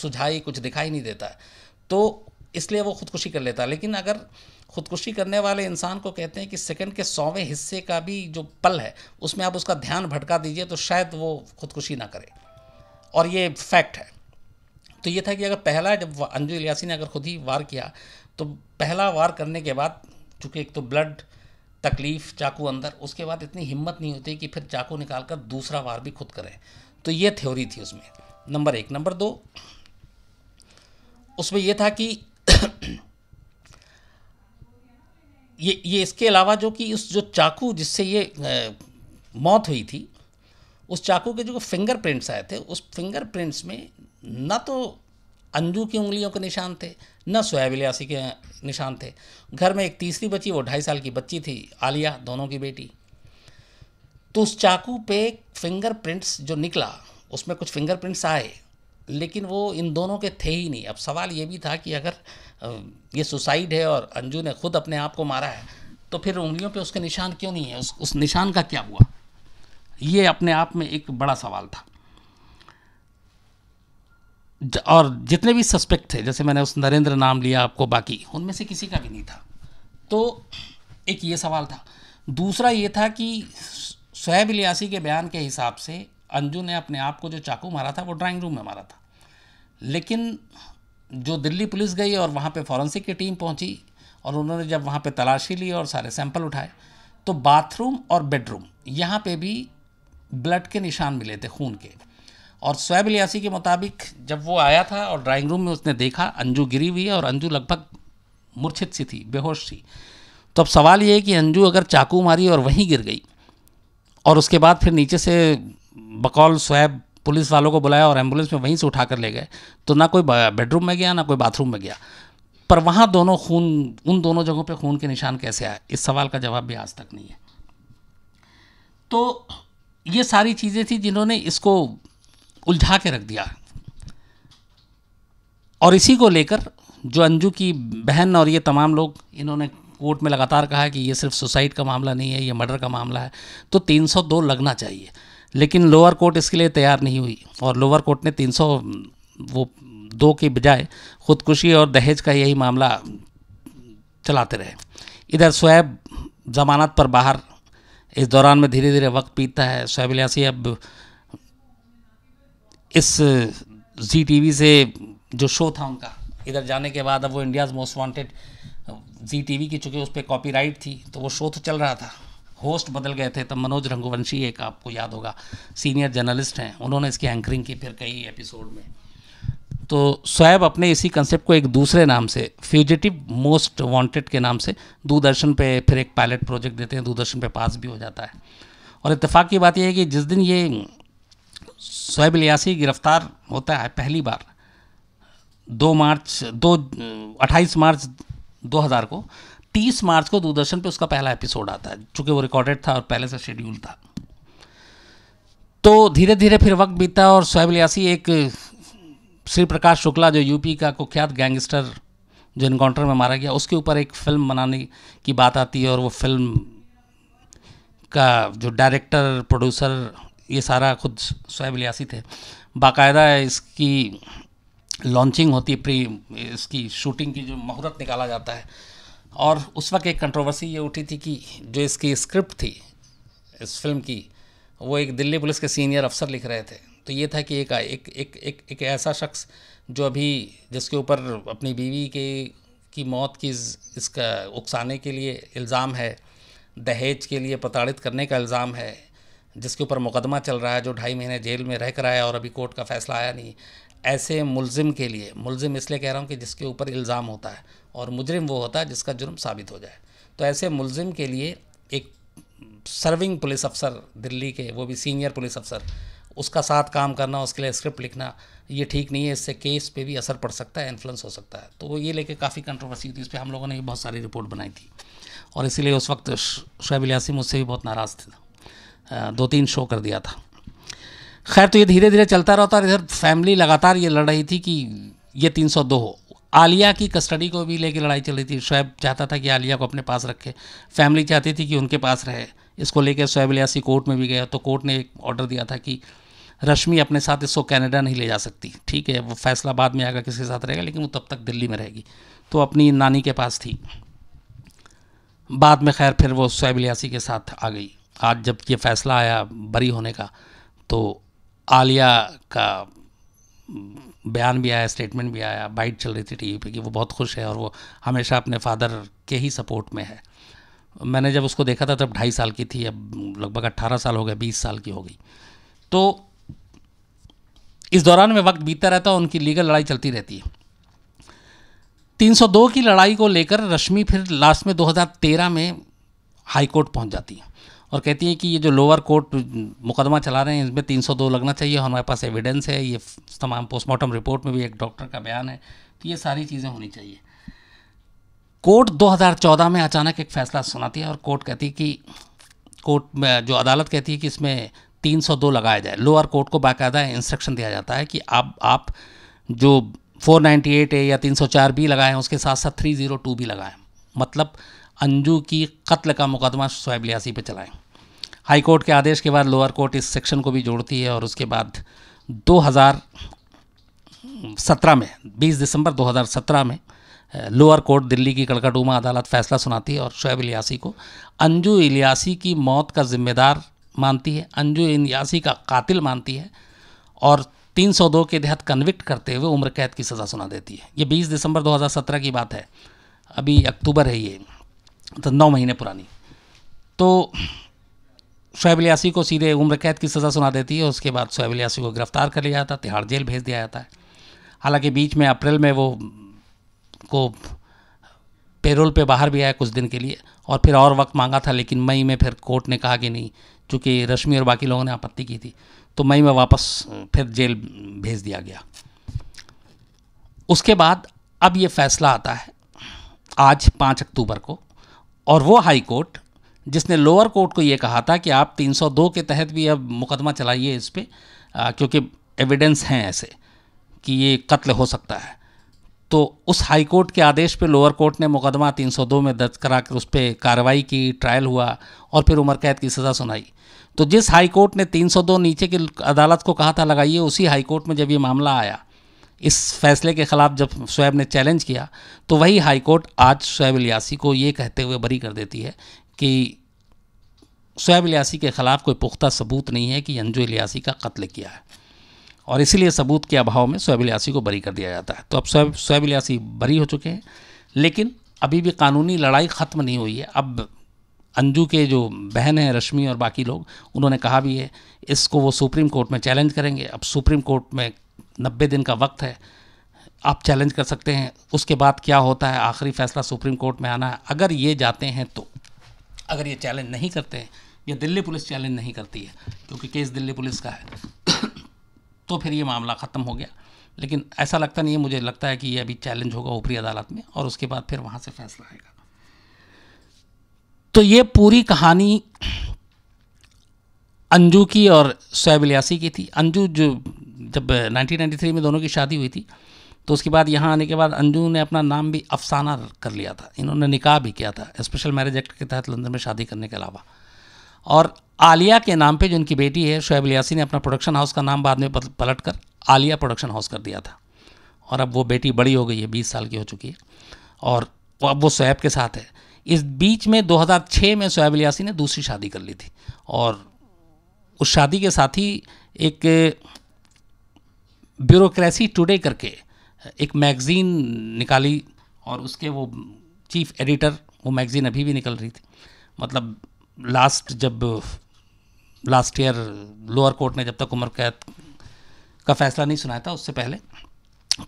Speaker 1: सुझाई कुछ दिखाई नहीं देता है तो इसलिए वो खुदकुशी कर लेता है लेकिन अगर खुदकुशी करने वाले इंसान को कहते हैं कि सेकंड के सौवें हिस्से का भी जो पल है उसमें आप उसका ध्यान भटका दीजिए तो शायद वो खुदकुशी ना करे और ये फैक्ट है तो ये था कि अगर पहला जब अंजू इलियासी ने अगर खुद ही वार किया तो पहला वार करने के बाद चूँकि एक तो ब्लड तकलीफ़ चाकू अंदर उसके बाद इतनी हिम्मत नहीं होती कि फिर चाकू निकाल कर दूसरा वार भी खुद करें तो ये थ्योरी थी उसमें नंबर एक नंबर दो उसमें यह था कि ये ये इसके अलावा जो कि उस जो चाकू जिससे ये आ, मौत हुई थी उस चाकू के जो फिंगर प्रिंट्स आए थे उस फिंगर प्रिंट्स में ना तो अंजू की उंगलियों के निशान थे न सोहैब इलियासी के निशान थे घर में एक तीसरी बच्ची वो ढाई साल की बच्ची थी आलिया दोनों की बेटी तो उस चाकू पे फिंगरप्रिंट्स जो निकला उसमें कुछ फिंगरप्रिंट्स आए लेकिन वो इन दोनों के थे ही नहीं अब सवाल ये भी था कि अगर ये सुसाइड है और अंजू ने खुद अपने आप को मारा है तो फिर उंगलियों पे उसके निशान क्यों नहीं है उस उस निशान का क्या हुआ ये अपने आप में एक बड़ा सवाल था और जितने भी सस्पेक्ट थे जैसे मैंने उस नरेंद्र नाम लिया आपको बाकी उनमें से किसी का भी नहीं था तो एक ये सवाल था दूसरा ये था कि शोएब इलियासी के बयान के हिसाब से अंजू ने अपने आप को जो चाकू मारा था वो ड्राइंग रूम में मारा था लेकिन जो दिल्ली पुलिस गई और वहाँ पे फॉरेंसिक की टीम पहुँची और उन्होंने जब वहाँ पे तलाशी ली और सारे सैंपल उठाए तो बाथरूम और बेडरूम यहाँ पे भी ब्लड के निशान मिले थे खून के और स्वैब लियासी के मुताबिक जब वो आया था और ड्राइंग रूम में उसने देखा अंजू गिरी हुई है और अंजू लगभग मूर्छित सी थी बेहोश थी तो अब सवाल ये है कि अंजू अगर चाकू मारी और वहीं गिर गई और उसके बाद फिर नीचे से बकौल स्वैब पुलिस वालों को बुलाया और एम्बुलेंस में वहीं से उठा कर ले गए तो ना कोई बेडरूम में गया ना कोई बाथरूम में गया पर वहाँ दोनों खून उन दोनों जगहों पे खून के निशान कैसे आए इस सवाल का जवाब भी आज तक नहीं है तो ये सारी चीज़ें थी जिन्होंने इसको उलझा के रख दिया और इसी को लेकर जो अंजू की बहन और ये तमाम लोग इन्होंने कोर्ट में लगातार कहा कि ये सिर्फ सुसाइड का मामला नहीं है ये मर्डर का मामला है तो 302 लगना चाहिए लेकिन लोअर कोर्ट इसके लिए तैयार नहीं हुई और लोअर कोर्ट ने 300 वो दो के बजाय ख़ुदकुशी और दहेज का यही मामला चलाते रहे इधर स्वैब ज़मानत पर बाहर इस दौरान में धीरे धीरे वक्त पीता है स्वैब इलियासी अब इस जी टी से जो शो था उनका इधर जाने के बाद अब वो India's most wanted G T की चूँकि उस पर राइट थी तो वो शो तो चल रहा था होस्ट बदल गए थे तब मनोज रंगवंशी एक आपको याद होगा सीनियर जर्नलिस्ट हैं उन्होंने इसकी एंकरिंग की फिर कई एपिसोड में तो स्वैब अपने इसी कंसेप्ट को एक दूसरे नाम से फ्यूजिटिव मोस्ट वांटेड के नाम से दूरदर्शन पे फिर एक पायलट प्रोजेक्ट देते हैं दूरदर्शन पे पास भी हो जाता है और इतफाक़ की बात यह है कि जिस दिन ये शोब लियासी गिरफ्तार होता है पहली बार दो मार्च दो अट्ठाईस मार्च 2000 को 30 मार्च को दूरदर्शन पे उसका पहला एपिसोड आता है चूंकि वो रिकॉर्डेड था और पहले से शेड्यूल था तो धीरे धीरे फिर वक्त बीता और शोएब लियासी एक श्री प्रकाश शुक्ला जो यूपी का कुख्यात गैंगस्टर जो इनकाउंटर में मारा गया उसके ऊपर एक फिल्म बनाने की बात आती है और वो फिल्म का जो डायरेक्टर प्रोड्यूसर ये सारा खुद शोब लियासी थे बाकायदा इसकी लॉन्चिंग होती है प्री इसकी शूटिंग की जो मुहूर्त निकाला जाता है और उस वक्त एक कंट्रोवर्सी ये उठी थी कि जो इसकी स्क्रिप्ट थी इस फिल्म की वो एक दिल्ली पुलिस के सीनियर अफसर लिख रहे थे तो ये था कि एक एक एक एक, एक ऐसा शख्स जो अभी जिसके ऊपर अपनी बीवी के की मौत की इसका उकसाने के लिए इल्ज़ाम है दहेज के लिए प्रताड़ित करने का इल्ज़ाम है जिसके ऊपर मुकदमा चल रहा है जो ढाई महीने जेल में रह कर आया और अभी कोर्ट का फैसला आया नहीं ऐसे मुलजिम के लिए मुलजिम इसलिए कह रहा हूँ कि जिसके ऊपर इल्ज़ाम होता है और मुजरिम वो होता है जिसका जुर्म साबित हो जाए तो ऐसे मुलजिम के लिए एक सर्विंग पुलिस अफसर दिल्ली के वो भी सीनियर पुलिस अफसर उसका साथ काम करना उसके लिए स्क्रिप्ट लिखना ये ठीक नहीं है इससे केस पे भी असर पड़ सकता है इन्फ्लुएंस हो सकता है तो वो ये लेके काफ़ी कंट्रोवर्सी थी इस पर हम लोगों ने बहुत सारी रिपोर्ट बनाई थी और इसीलिए उस वक्त शुएब यासिम मुझसे भी बहुत नाराज़ थे दो तीन शो कर दिया था खैर तो ये धीरे धीरे चलता रहता और इधर फैमिली लगातार ये लड़ रही थी कि ये 302 हो आलिया की कस्टडी को भी लेके लड़ाई चल रही थी शोएब चाहता था कि आलिया को अपने पास रखे फैमिली चाहती थी कि उनके पास रहे इसको लेकर शोएब लियासी कोर्ट में भी गया तो कोर्ट ने एक ऑर्डर दिया था कि रश्मि अपने साथ इसको कैनेडा नहीं ले जा सकती ठीक है वो फैसला बाद में आएगा किसके साथ रहेगा लेकिन वो तब तक दिल्ली में रहेगी तो अपनी नानी के पास थी बाद में खैर फिर वो शोएब लियासी के साथ आ गई आज जब ये फैसला आया बरी होने का तो आलिया का बयान भी आया स्टेटमेंट भी आया बाइट चल रही थी टीवी पे कि वो बहुत खुश है और वो हमेशा अपने फादर के ही सपोर्ट में है मैंने जब उसको देखा था तब ढाई साल की थी अब लगभग अट्ठारह साल हो गए बीस साल की हो गई तो इस दौरान में वक्त बीतता रहता है उनकी लीगल लड़ाई चलती रहती है 302 की लड़ाई को लेकर रश्मि फिर लास्ट में 2013 में हाईकोर्ट पहुंच जाती है और कहती है कि ये जो लोअर कोर्ट मुकदमा चला रहे हैं इसमें 302 लगना चाहिए हमारे पास एविडेंस है ये तमाम पोस्टमार्टम रिपोर्ट में भी एक डॉक्टर का बयान है तो ये सारी चीज़ें होनी चाहिए कोर्ट 2014 में अचानक एक फ़ैसला सुनाती है और कोर्ट कहती है कि कोर्ट में जो अदालत कहती है कि इसमें 302 लगाया जाए लोअर कोर्ट को बाकायदा इंस्ट्रक्शन दिया जाता है कि आप आप जो 498 ए या 304 बी लगाएं उसके साथ साथ 302 भी लगाएं मतलब अंजू की कत्ल का मुकदमा शोएब लियासी पर चलाएं हाई कोर्ट के आदेश के बाद लोअर कोर्ट इस सेक्शन को भी जोड़ती है और उसके बाद 2017 में 20 दिसंबर 2017 में लोअर कोर्ट दिल्ली की कड़काटूमा अदालत फैसला सुनाती है और शोएब इलियासी को अंजू इलियासी की मौत का जिम्मेदार मानती है अंजू इलियासी का कातिल मानती है और 302 के तहत कन्विक्ट करते हुए उम्र कैद की सज़ा सुना देती है ये 20 दिसंबर 2017 की बात है अभी अक्टूबर है ये तो नौ महीने पुरानी तो शोएब अलियासी को सीधे उम्र कैद की सज़ा सुना देती है उसके बाद शोएब अलियासी को गिरफ्तार कर लिया जाता है तिहाड़ जेल भेज दिया जाता है हालांकि बीच में अप्रैल में वो को पेरोल पे बाहर भी आया कुछ दिन के लिए और फिर और वक्त मांगा था लेकिन मई में फिर कोर्ट ने कहा कि नहीं चूँकि रश्मि और बाकी लोगों ने आपत्ति की थी तो मई में वापस फिर जेल भेज दिया गया उसके बाद अब ये फैसला आता है आज पाँच अक्टूबर को और वो हाई कोर्ट जिसने लोअर कोर्ट को ये कहा था कि आप 302 के तहत भी अब मुकदमा चलाइए इस पर क्योंकि एविडेंस हैं ऐसे कि ये कत्ल हो सकता है तो उस हाई कोर्ट के आदेश पे लोअर कोर्ट ने मुकदमा 302 में दर्ज करा कर उस पर कार्रवाई की ट्रायल हुआ और फिर उम्र कैद की सज़ा सुनाई तो जिस हाई कोर्ट ने 302 नीचे की अदालत को कहा था लगाइए उसी हाई कोर्ट में जब ये मामला आया इस फैसले के खिलाफ जब शुएब ने चैलेंज किया तो वही हाईकोर्ट आज शुएब इलियासी को ये कहते हुए बरी कर देती है कि शुएब इलियासी के खिलाफ कोई पुख्ता सबूत नहीं है कि अंजू इलियासी का कत्ल किया है और इसीलिए सबूत के अभाव में शुएब इलियासी को बरी कर दिया जाता है तो अब शुएब शुएब इलियासी बरी हो चुके हैं लेकिन अभी भी कानूनी लड़ाई ख़त्म नहीं हुई है अब अंजू के जो बहन हैं रश्मि और बाकी लोग उन्होंने कहा भी है इसको वो सुप्रीम कोर्ट में चैलेंज करेंगे अब सुप्रीम कोर्ट में नब्बे दिन का वक्त है आप चैलेंज कर सकते हैं उसके बाद क्या होता है आखिरी फैसला सुप्रीम कोर्ट में आना है अगर ये जाते हैं तो अगर ये चैलेंज नहीं करते हैं या दिल्ली पुलिस चैलेंज नहीं करती है क्योंकि केस दिल्ली पुलिस का है तो फिर ये मामला ख़त्म हो गया लेकिन ऐसा लगता नहीं है मुझे लगता है कि ये अभी चैलेंज होगा ऊपरी अदालत में और उसके बाद फिर वहाँ से फैसला आएगा तो ये पूरी कहानी अंजू की और सैब इलियासी की थी अंजू जो जब 1993 में दोनों की शादी हुई थी तो उसके बाद यहाँ आने के बाद अंजू ने अपना नाम भी अफसाना कर लिया था इन्होंने निकाह भी किया था स्पेशल मैरिज एक्ट के तहत लंदन में शादी करने के अलावा और आलिया के नाम पे जो इनकी बेटी है शुएब लियासी ने अपना प्रोडक्शन हाउस का नाम बाद में पलट कर आलिया प्रोडक्शन हाउस कर दिया था और अब वो बेटी बड़ी हो गई है बीस साल की हो चुकी है और अब वो शुएब के साथ है इस बीच में 2006 में शुएब लियासी ने दूसरी शादी कर ली थी और उस शादी के साथ ही एक ब्यूरोक्रेसी टुडे करके एक मैगज़ीन निकाली और उसके वो चीफ एडिटर वो मैगज़ीन अभी भी निकल रही थी मतलब लास्ट जब लास्ट ईयर लोअर कोर्ट ने जब तक उम्र कैद का फैसला नहीं सुनाया था उससे पहले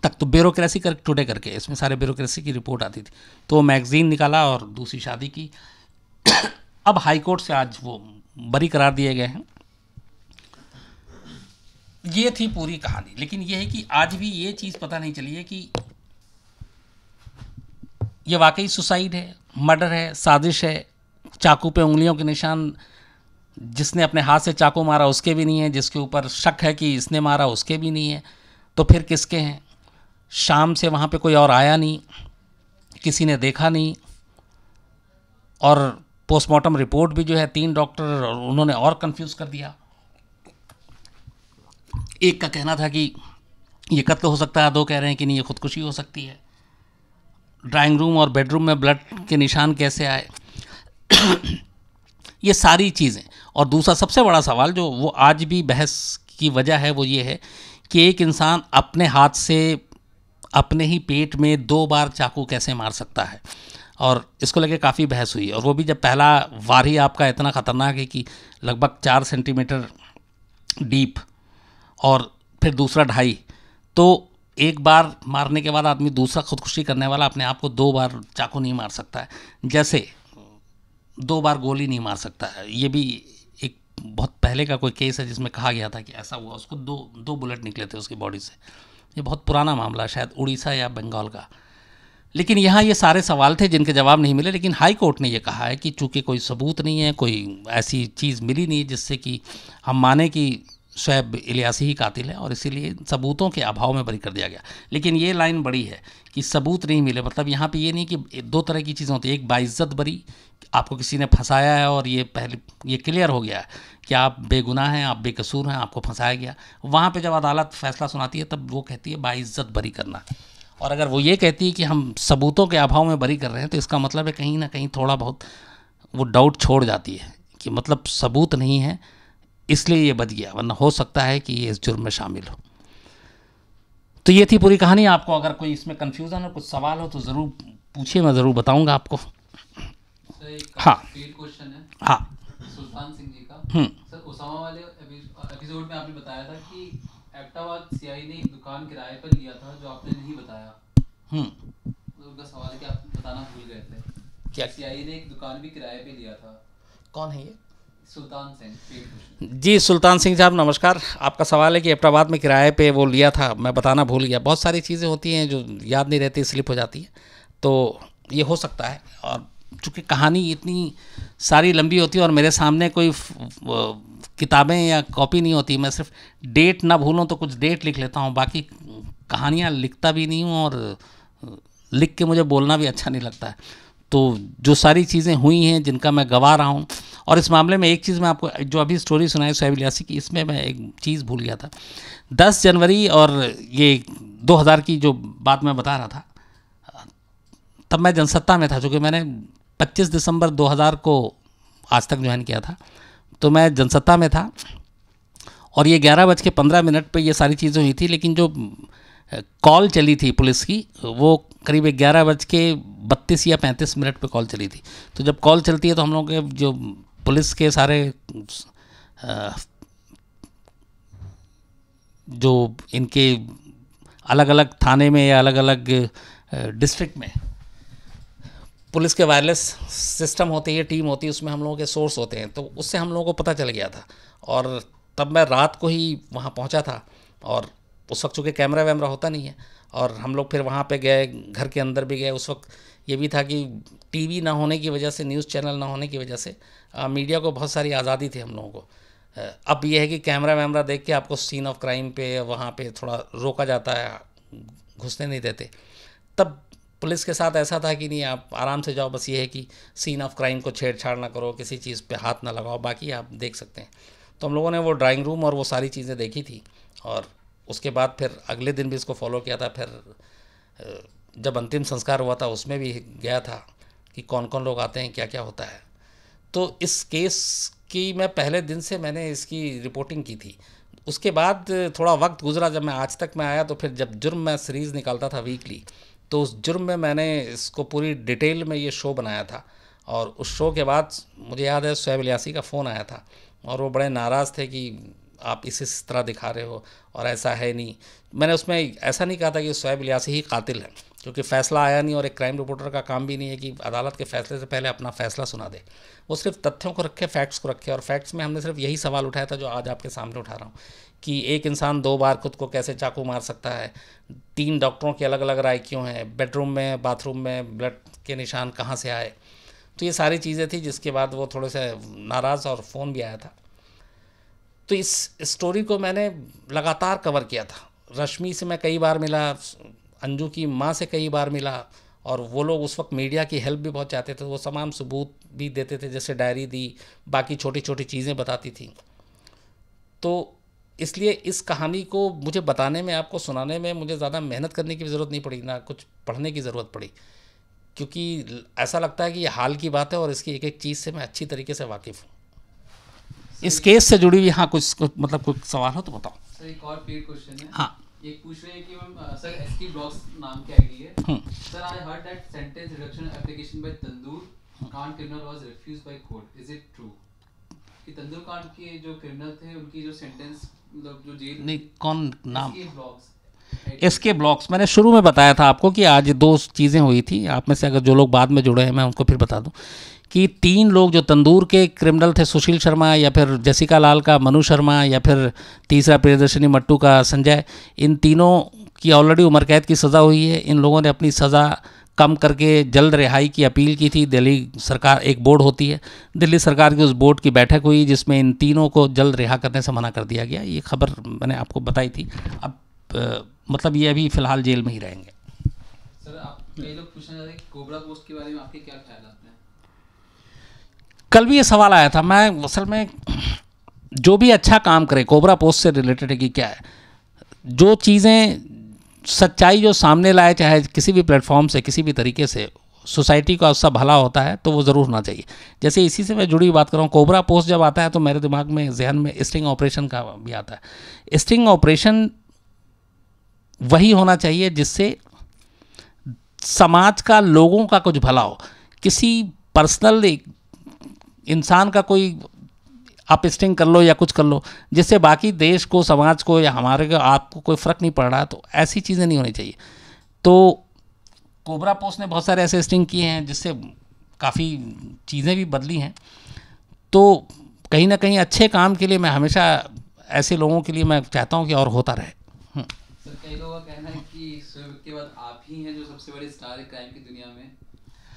Speaker 1: तक तो ब्यूरोक्रेसी कर टुडे करके इसमें सारे ब्यूरोक्रेसी की रिपोर्ट आती थी तो मैगज़ीन निकाला और दूसरी शादी की अब हाई कोर्ट से आज वो बरी करार दिए गए हैं ये थी पूरी कहानी लेकिन ये है कि आज भी ये चीज़ पता नहीं चली है कि ये वाकई सुसाइड है मर्डर है साजिश है चाकू पे उंगलियों के निशान जिसने अपने हाथ से चाकू मारा उसके भी नहीं है जिसके ऊपर शक है कि इसने मारा उसके भी नहीं है तो फिर किसके हैं शाम से वहाँ पे कोई और आया नहीं किसी ने देखा नहीं और पोस्टमार्टम रिपोर्ट भी जो है तीन डॉक्टर उन्होंने और कंफ्यूज कर दिया एक का कहना था कि ये कत्ल हो सकता है दो कह रहे हैं कि नहीं ये खुदकुशी हो सकती है ड्राइंग रूम और बेडरूम में ब्लड के निशान कैसे आए ये सारी चीज़ें और दूसरा सबसे बड़ा सवाल जो वो आज भी बहस की वजह है वो ये है कि एक इंसान अपने हाथ से अपने ही पेट में दो बार चाकू कैसे मार सकता है और इसको लेके काफ़ी बहस हुई और वो भी जब पहला वार ही आपका इतना ख़तरनाक है कि लगभग चार सेंटीमीटर डीप और फिर दूसरा ढाई तो एक बार मारने के बाद आदमी दूसरा खुदकुशी करने वाला अपने आप को दो बार चाकू नहीं मार सकता है जैसे दो बार गोली नहीं मार सकता है ये भी एक बहुत पहले का कोई केस है जिसमें कहा गया था कि ऐसा हुआ उसको दो दो बुलेट निकले थे उसकी बॉडी से ये बहुत पुराना मामला शायद उड़ीसा या बंगाल का लेकिन यहाँ ये सारे सवाल थे जिनके जवाब नहीं मिले लेकिन हाई कोर्ट ने ये कहा है कि चूंकि कोई सबूत नहीं है कोई ऐसी चीज़ मिली नहीं जिससे कि हम माने कि शैब इलियासी ही कातिल है और इसीलिए सबूतों के अभाव में बरी कर दिया गया लेकिन ये लाइन बड़ी है कि सबूत नहीं मिले मतलब यहाँ पे ये नहीं कि दो तरह की चीज़ें होती है एक बाइज्जत बरी आपको किसी ने फंसाया है और ये पहले ये क्लियर हो गया है कि आप बेगुनाह हैं आप बेकसूर हैं आपको फंसाया गया वहाँ पर जब अदालत फैसला सुनाती है तब वो कहती है बाइज्जत बरी करना और अगर वो ये कहती है कि हम सबूतों के अभाव में बरी कर रहे हैं तो इसका मतलब है कहीं ना कहीं थोड़ा बहुत वो डाउट छोड़ जाती है कि मतलब सबूत नहीं है इसलिए ये बच गया वरना हो सकता है कि ये इस जुर्म में शामिल हो तो ये थी पूरी कहानी आपको अगर कोई इसमें कन्फ्यूज़न हो कुछ सवाल हो तो ज़रूर पूछिए मैं ज़रूर बताऊँगा आपको हाँ हाँ
Speaker 2: सुल्तान सिंह जी का हम्म।
Speaker 1: सर वाले एपिसोड
Speaker 2: में आपने बताया था कि एबटाबाद सीआई ने एक दुकान किराए पर लिया था जो आपने नहीं बताया
Speaker 1: हम्म।
Speaker 2: तो सवाल है कि आप बताना भूल गए थे क्या सीआई ने एक दुकान भी किराए पे लिया था कौन है ये सुल्तान
Speaker 1: सिंह जी सुल्तान सिंह साहब नमस्कार आपका सवाल है कि अपराबाद में किराए पे वो लिया था मैं बताना भूल गया बहुत सारी चीज़ें होती हैं जो याद नहीं रहती स्लिप हो जाती है तो ये हो सकता है और चूँकि कहानी इतनी सारी लंबी होती है और मेरे सामने कोई किताबें या कॉपी नहीं होती मैं सिर्फ डेट ना भूलूँ तो कुछ डेट लिख लेता हूँ बाकी कहानियाँ लिखता भी नहीं हूँ और लिख के मुझे बोलना भी अच्छा नहीं लगता है तो जो सारी चीज़ें हुई हैं जिनका मैं गवा रहा हूँ और इस मामले में एक चीज़ मैं आपको जो अभी स्टोरी सुनाई सोहेब लियासी की इसमें मैं एक चीज़ भूल गया था दस जनवरी और ये 2000 की जो बात मैं बता रहा था तब मैं जनसत्ता में था चूँकि मैंने 25 दिसंबर 2000 को आज तक ज्वाइन किया था तो मैं जनसत्ता में था और ये ग्यारह बज के पंद्रह मिनट पर ये सारी चीज़ें हुई थी लेकिन जो कॉल चली थी पुलिस की वो करीब ग्यारह बज के बत्तीस या पैंतीस मिनट पे कॉल चली थी तो जब कॉल चलती है तो हम लोग के जो पुलिस के सारे जो इनके अलग अलग थाने में या अलग अलग डिस्ट्रिक्ट में पुलिस के वायरलेस सिस्टम होते हैं टीम होती है उसमें हम लोगों के सोर्स होते हैं तो उससे हम लोगों को पता चल गया था और तब मैं रात को ही वहाँ पहुँचा था और उस वक्त चूँकि कैमरा वैमरा होता नहीं है और हम लोग फिर वहाँ पे गए घर के अंदर भी गए उस वक्त ये भी था कि टीवी ना होने की वजह से न्यूज़ चैनल ना होने की वजह से आ, मीडिया को बहुत सारी आज़ादी थी हम लोगों को अब ये है कि कैमरा वैमरा देख के आपको सीन ऑफ क्राइम पे वहाँ पे थोड़ा रोका जाता है घुसने नहीं देते तब पुलिस के साथ ऐसा था कि नहीं आप आराम से जाओ बस ये है कि सीन ऑफ क्राइम को छेड़छाड़ ना करो किसी चीज़ पे हाथ ना लगाओ बाकी आप देख सकते हैं तो हम लोगों ने वो ड्राइंग रूम और वो सारी चीज़ें देखी थी और उसके बाद फिर अगले दिन भी इसको फॉलो किया था फिर जब अंतिम संस्कार हुआ था उसमें भी गया था कि कौन कौन लोग आते हैं क्या क्या होता है तो इस केस की मैं पहले दिन से मैंने इसकी रिपोर्टिंग की थी उसके बाद थोड़ा वक्त गुजरा जब मैं आज तक मैं आया तो फिर जब जुर्म मैं सीरीज़ निकालता था वीकली तो उस जुर्म में मैंने इसको पूरी डिटेल में ये शो बनाया था और उस शो के बाद मुझे याद है सोहेब इलियासी का फ़ोन आया था और वो बड़े नाराज़ थे कि आप इस इस तरह दिखा रहे हो और ऐसा है नहीं मैंने उसमें ऐसा नहीं कहा था कि शोब इलियासी ही कातिल है क्योंकि फ़ैसला आया नहीं और एक क्राइम रिपोर्टर का काम भी नहीं है कि अदालत के फैसले से पहले अपना फ़ैसला सुना दे वो सिर्फ तथ्यों को रखे फैक्ट्स को रखे और फैक्ट्स में हमने सिर्फ यही सवाल उठाया था जो आज आपके सामने उठा रहा हूँ कि एक इंसान दो बार खुद को कैसे चाकू मार सकता है तीन डॉक्टरों की अलग अलग राय क्यों हैं बेडरूम में बाथरूम में ब्लड के निशान कहाँ से आए तो ये सारी चीज़ें थी जिसके बाद वो थोड़े से नाराज़ और फ़ोन भी आया था तो इस स्टोरी को मैंने लगातार कवर किया था रश्मि से मैं कई बार मिला अंजू की माँ से कई बार मिला और वो लोग उस वक्त मीडिया की हेल्प भी बहुत चाहते थे वो तमाम सबूत भी देते थे जैसे डायरी दी बाकी छोटी छोटी चीज़ें बताती थी तो इसलिए इस कहानी को मुझे बताने में आपको सुनाने में मुझे ज़्यादा मेहनत करने की ज़रूरत नहीं पड़ी ना कुछ पढ़ने की ज़रूरत पड़ी क्योंकि ऐसा लगता है कि ये हाल की बात है और इसकी एक एक चीज़ से मैं अच्छी तरीके से वाकिफ़ हूँ इस केस से जुड़ी हुई हाँ कुछ, कुछ मतलब कुछ सवाल हो तो बताओ
Speaker 2: हाँ। हम्म।
Speaker 1: मतलब कौन नाम ब्लॉक्स मैंने शुरू में बताया था आपको कि आज दो चीज़ें हुई थी आप में से अगर जो लोग बाद में जुड़े हैं मैं उनको फिर बता दूं कि तीन लोग जो तंदूर के क्रिमिनल थे सुशील शर्मा या फिर जसिका लाल का मनु शर्मा या फिर तीसरा प्रियदर्शनी मट्टू का संजय इन तीनों की ऑलरेडी उम्र कैद की सज़ा हुई है इन लोगों ने अपनी सज़ा कम करके जल्द रिहाई की अपील की थी दिल्ली सरकार एक बोर्ड होती है दिल्ली सरकार की उस बोर्ड की बैठक हुई जिसमें इन तीनों को जल्द रिहा करने से मना कर दिया गया ये खबर मैंने आपको बताई थी अब आ, मतलब ये अभी फ़िलहाल जेल में ही रहेंगे
Speaker 2: सर आप कई लोग पूछना चाहते हैं कोबरा पोस्ट के बारे में आपके क्या ख्याल है
Speaker 1: कल भी ये सवाल आया था मैं असल में जो भी अच्छा काम करे कोबरा पोस्ट से रिलेटेड है कि क्या है जो चीज़ें सच्चाई जो सामने लाए चाहे किसी भी प्लेटफॉर्म से किसी भी तरीके से सोसाइटी का उसका भला होता है तो वो ज़रूर होना चाहिए जैसे इसी से मैं जुड़ी हुई बात कर रहा हूँ कोबरा पोस्ट जब आता है तो मेरे दिमाग में जहन में स्टिंग ऑपरेशन का भी आता है स्टिंग ऑपरेशन वही होना चाहिए जिससे समाज का लोगों का कुछ भला हो किसी पर्सनल इंसान का कोई आप स्टिंग कर लो या कुछ कर लो जिससे बाकी देश को समाज को या हमारे को आपको कोई फ़र्क नहीं पड़ रहा तो ऐसी चीज़ें नहीं होनी चाहिए तो कोबरा पोस्ट ने बहुत सारे ऐसे स्टिंग किए हैं जिससे काफ़ी चीज़ें भी बदली हैं तो कहीं ना कहीं अच्छे काम के लिए मैं हमेशा ऐसे लोगों के लिए मैं चाहता हूँ कि और होता रहे हम्म।
Speaker 2: दुनिया में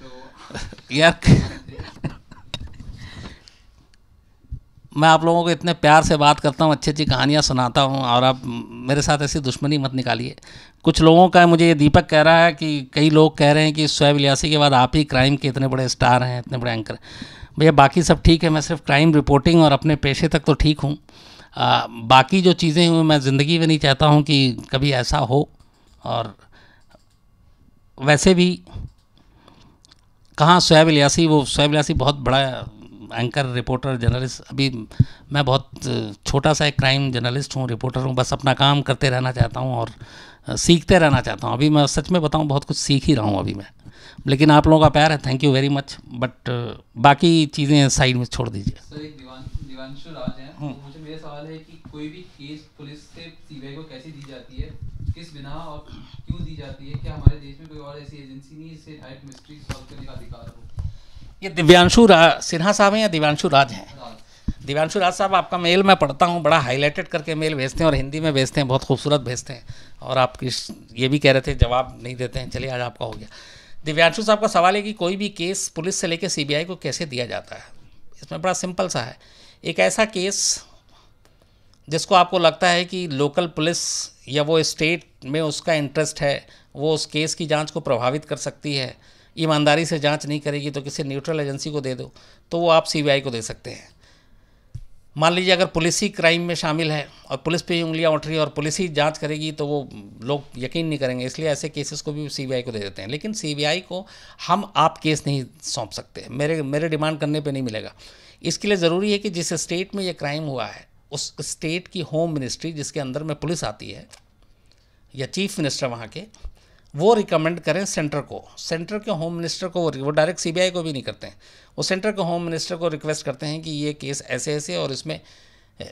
Speaker 2: तो
Speaker 1: यार मैं आप लोगों को इतने प्यार से बात करता हूँ अच्छी अच्छी कहानियाँ सुनाता हूँ और आप मेरे साथ ऐसी दुश्मनी मत निकालिए कुछ लोगों का मुझे ये दीपक कह रहा है कि कई लोग कह रहे हैं कि शोएब इलियासी के बाद आप ही क्राइम के इतने बड़े स्टार हैं इतने बड़े एंकर भैया बाकी सब ठीक है मैं सिर्फ क्राइम रिपोर्टिंग और अपने पेशे तक तो ठीक हूँ बाकी जो चीज़ें हुई मैं ज़िंदगी में नहीं चाहता हूँ कि कभी ऐसा हो और वैसे भी कहाँ शोएब इलियासी वो शोएब इलियासी बहुत बड़ा एंकर रिपोर्टर जर्नलिस्ट अभी मैं बहुत छोटा सा एक क्राइम जर्नलिस्ट हूँ रिपोर्टर हूँ बस अपना काम करते रहना चाहता हूँ और सीखते रहना चाहता हूँ अभी मैं सच में बताऊँ बहुत कुछ सीख ही रहा हूँ अभी मैं लेकिन आप लोगों का प्यार है thank you very much but बाकी चीज़ें साइड में छोड़ दीजिए हम्म।
Speaker 2: तो कोई भी केस पुलिस से को कैसे दी जाती है किस बिना और क्यों दी जाती है क्या हमारे देश में कोई और ऐसी एजेंसी नहीं इसे टाइप मिस्ट्री सॉल्व
Speaker 1: करने का अधिकार हो ये दिव्यांशु सिन्हा साहब हैं या दिव्यांशु राज हैं दिव्यांशु राज साहब आपका मेल मैं पढ़ता हूँ बड़ा हाईलाइटेड करके मेल भेजते हैं और हिंदी में भेजते हैं बहुत खूबसूरत भेजते हैं और आप किस ये भी कह रहे थे जवाब नहीं देते हैं चलिए आज आपका हो गया दिव्यांशु साहब का सवाल है कि कोई भी केस पुलिस से लेकर सी को कैसे दिया जाता है इसमें बड़ा सिंपल सा है एक ऐसा केस जिसको आपको लगता है कि लोकल पुलिस या वो स्टेट में उसका इंटरेस्ट है वो उस केस की जांच को प्रभावित कर सकती है ईमानदारी से जांच नहीं करेगी तो किसी न्यूट्रल एजेंसी को दे दो तो वो आप सीबीआई को दे सकते हैं मान लीजिए अगर पुलिस ही क्राइम में शामिल है और पुलिस पे उंगलियां उठ रही है और पुलिस ही जांच करेगी तो वो लोग यकीन नहीं करेंगे इसलिए ऐसे केसेस को भी सीबीआई को दे देते हैं लेकिन सीबीआई को हम आप केस नहीं सौंप सकते मेरे मेरे डिमांड करने पे नहीं मिलेगा इसके लिए ज़रूरी है कि जिस स्टेट में ये क्राइम हुआ है उस स्टेट की होम मिनिस्ट्री जिसके अंदर में पुलिस आती है या चीफ मिनिस्टर वहाँ के वो रिकमेंड करें सेंटर को सेंटर के होम मिनिस्टर को वो डायरेक्ट सीबीआई को भी नहीं करते हैं वो सेंटर के होम मिनिस्टर को रिक्वेस्ट करते हैं कि ये केस ऐसे ऐसे और इसमें